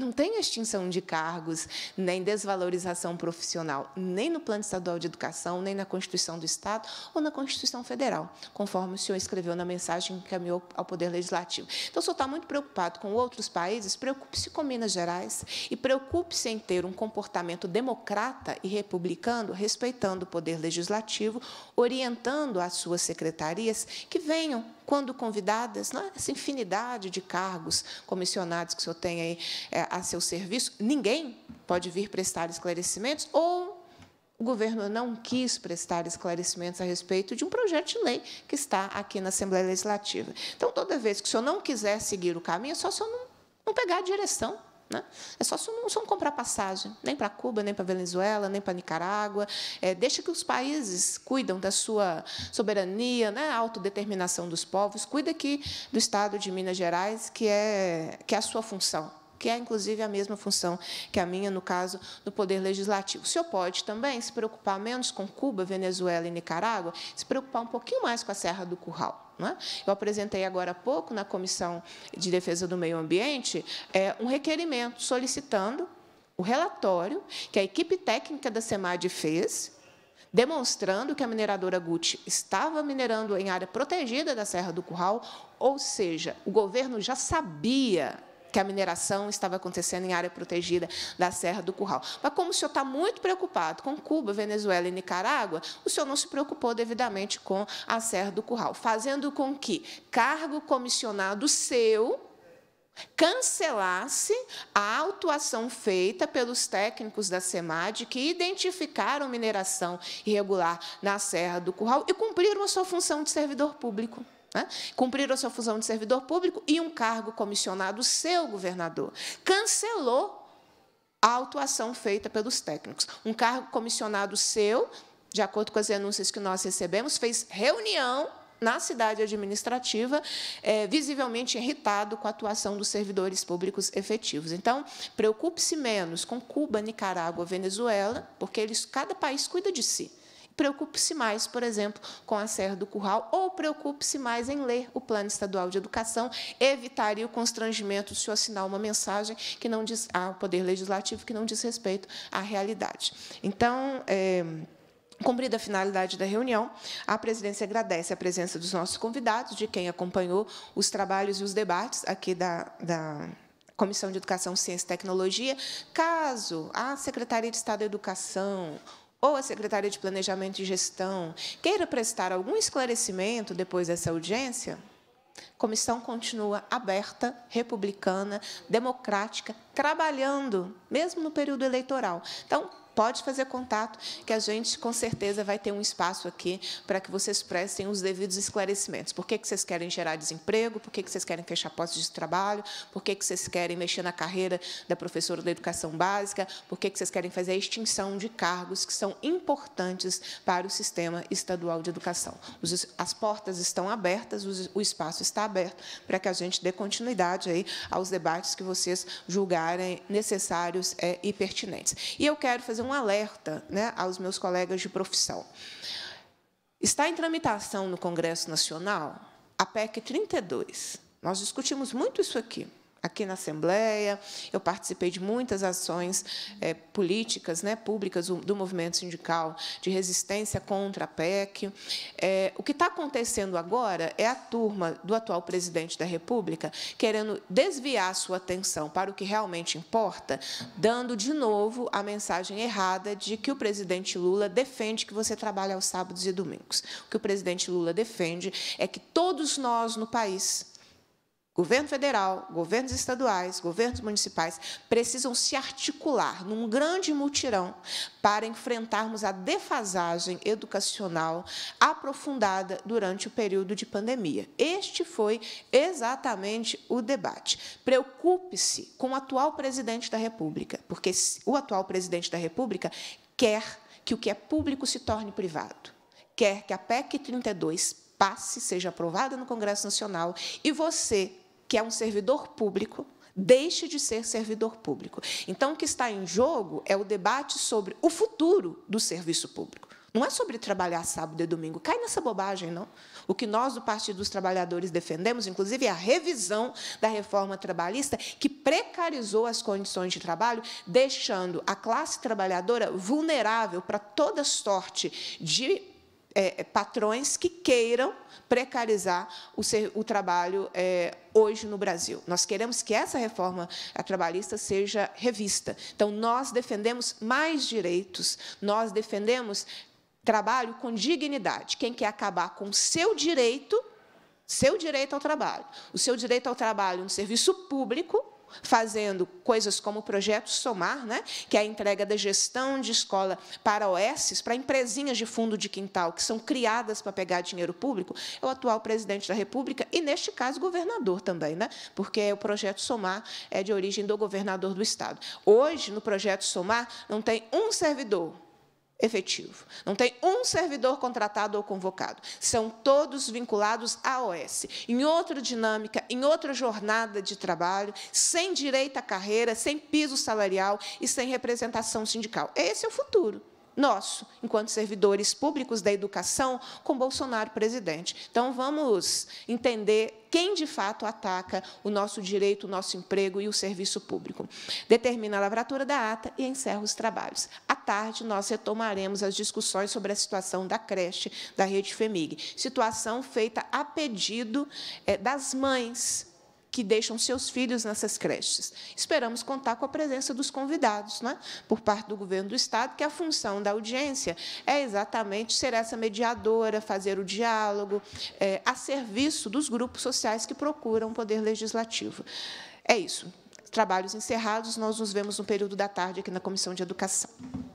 não tem extinção de cargos, nem desvalorização profissional, nem no Plano Estadual de Educação, nem na Constituição do Estado ou na Constituição Federal, conforme o senhor escreveu na mensagem que encaminhou ao Poder Legislativo. Então, o senhor está muito preocupado com outros países, preocupe-se com Minas Gerais e preocupe-se em ter um comportamento democrata e republicano, respeitando o Poder Legislativo, orientando as suas secretarias que venham quando convidadas, é? essa infinidade de cargos comissionados que o senhor tem aí é, a seu serviço, ninguém pode vir prestar esclarecimentos ou o governo não quis prestar esclarecimentos a respeito de um projeto de lei que está aqui na Assembleia Legislativa. Então, toda vez que o senhor não quiser seguir o caminho, é só o senhor não, não pegar a direção né? É só se não, se não comprar passagem, nem para Cuba, nem para Venezuela, nem para Nicarágua. É, deixa que os países cuidam da sua soberania, né? autodeterminação dos povos, cuida aqui do Estado de Minas Gerais, que é, que é a sua função que é inclusive a mesma função que a minha, no caso do Poder Legislativo. O senhor pode também se preocupar menos com Cuba, Venezuela e Nicarágua, se preocupar um pouquinho mais com a Serra do Curral. Né? Eu apresentei agora há pouco, na Comissão de Defesa do Meio Ambiente, é, um requerimento solicitando o relatório que a equipe técnica da SEMAD fez, demonstrando que a mineradora Gucci estava minerando em área protegida da Serra do Curral, ou seja, o governo já sabia que a mineração estava acontecendo em área protegida da Serra do Curral. Mas como o senhor está muito preocupado com Cuba, Venezuela e Nicarágua, o senhor não se preocupou devidamente com a Serra do Curral, fazendo com que cargo comissionado seu cancelasse a autuação feita pelos técnicos da SEMAD que identificaram mineração irregular na Serra do Curral e cumpriram a sua função de servidor público. Né? Cumpriram a sua função de servidor público e um cargo comissionado seu governador. Cancelou a autuação feita pelos técnicos. Um cargo comissionado seu, de acordo com as denúncias que nós recebemos, fez reunião na cidade administrativa, é, visivelmente irritado com a atuação dos servidores públicos efetivos. Então, preocupe-se menos com Cuba, Nicarágua, Venezuela, porque eles, cada país cuida de si. Preocupe-se mais, por exemplo, com a Serra do Curral ou preocupe-se mais em ler o Plano Estadual de Educação, evitaria o constrangimento de se assinar uma mensagem que não diz ao ah, Poder Legislativo que não diz respeito à realidade. Então, é, Cumprida a finalidade da reunião, a presidência agradece a presença dos nossos convidados, de quem acompanhou os trabalhos e os debates aqui da, da Comissão de Educação, Ciência e Tecnologia. Caso a Secretaria de Estado da Educação, ou a Secretaria de Planejamento e Gestão queira prestar algum esclarecimento depois dessa audiência, a comissão continua aberta, republicana, democrática, trabalhando, mesmo no período eleitoral. Então, pode fazer contato, que a gente com certeza vai ter um espaço aqui para que vocês prestem os devidos esclarecimentos. Por que, que vocês querem gerar desemprego? Por que, que vocês querem fechar postos de trabalho? Por que, que vocês querem mexer na carreira da professora da educação básica? Por que, que vocês querem fazer a extinção de cargos que são importantes para o sistema estadual de educação? As portas estão abertas, o espaço está aberto para que a gente dê continuidade aí aos debates que vocês julgarem necessários é, e pertinentes. E eu quero fazer fazer um alerta né, aos meus colegas de profissão. Está em tramitação no Congresso Nacional a PEC 32. Nós discutimos muito isso aqui aqui na Assembleia, eu participei de muitas ações é, políticas, né, públicas do, movimento sindical de resistência contra a PEC. É, o que está acontecendo agora é a turma do atual presidente da República querendo desviar sua atenção para o que realmente importa, dando de novo a mensagem errada de que o presidente Lula defende que você trabalhe aos sábados e domingos. O que o presidente Lula defende é que todos nós no país Governo federal, governos estaduais, governos municipais precisam se articular num grande mutirão para enfrentarmos a defasagem educacional aprofundada durante o período de pandemia. Este foi exatamente o debate. Preocupe-se com o atual presidente da República, porque o atual presidente da República quer que o que é público se torne privado. Quer que a PEC 32 passe, seja aprovada no Congresso Nacional e você, que é um servidor público, deixe de ser servidor público. Então, o que está em jogo é o debate sobre o futuro do serviço público. Não é sobre trabalhar sábado e domingo. Cai nessa bobagem, não. O que nós do Partido dos Trabalhadores defendemos, inclusive, é a revisão da reforma trabalhista que precarizou as condições de trabalho, deixando a classe trabalhadora vulnerável para toda sorte de é, é, patrões que queiram precarizar o, ser, o trabalho é, hoje no Brasil. Nós queremos que essa reforma trabalhista seja revista. Então, nós defendemos mais direitos, nós defendemos trabalho com dignidade. Quem quer acabar com o seu direito, seu direito ao trabalho, o seu direito ao trabalho no serviço público, fazendo coisas como o projeto Somar, né, que é a entrega da gestão de escola para OS, para empresinhas de fundo de quintal, que são criadas para pegar dinheiro público, é o atual presidente da República e, neste caso, governador também, né, porque o projeto Somar é de origem do governador do Estado. Hoje, no projeto Somar, não tem um servidor efetivo. Não tem um servidor contratado ou convocado. São todos vinculados à OS, em outra dinâmica, em outra jornada de trabalho, sem direito à carreira, sem piso salarial e sem representação sindical. Esse é o futuro nosso, enquanto servidores públicos da educação, com Bolsonaro presidente. Então, vamos entender quem de fato ataca o nosso direito, o nosso emprego e o serviço público. Determina a lavratura da ata e encerra os trabalhos. À tarde, nós retomaremos as discussões sobre a situação da creche da rede FEMIG, situação feita a pedido eh, das mães que deixam seus filhos nessas creches. Esperamos contar com a presença dos convidados, né, por parte do governo do Estado, que a função da audiência é exatamente ser essa mediadora, fazer o diálogo, é, a serviço dos grupos sociais que procuram o poder legislativo. É isso. Trabalhos encerrados, nós nos vemos no período da tarde aqui na Comissão de Educação.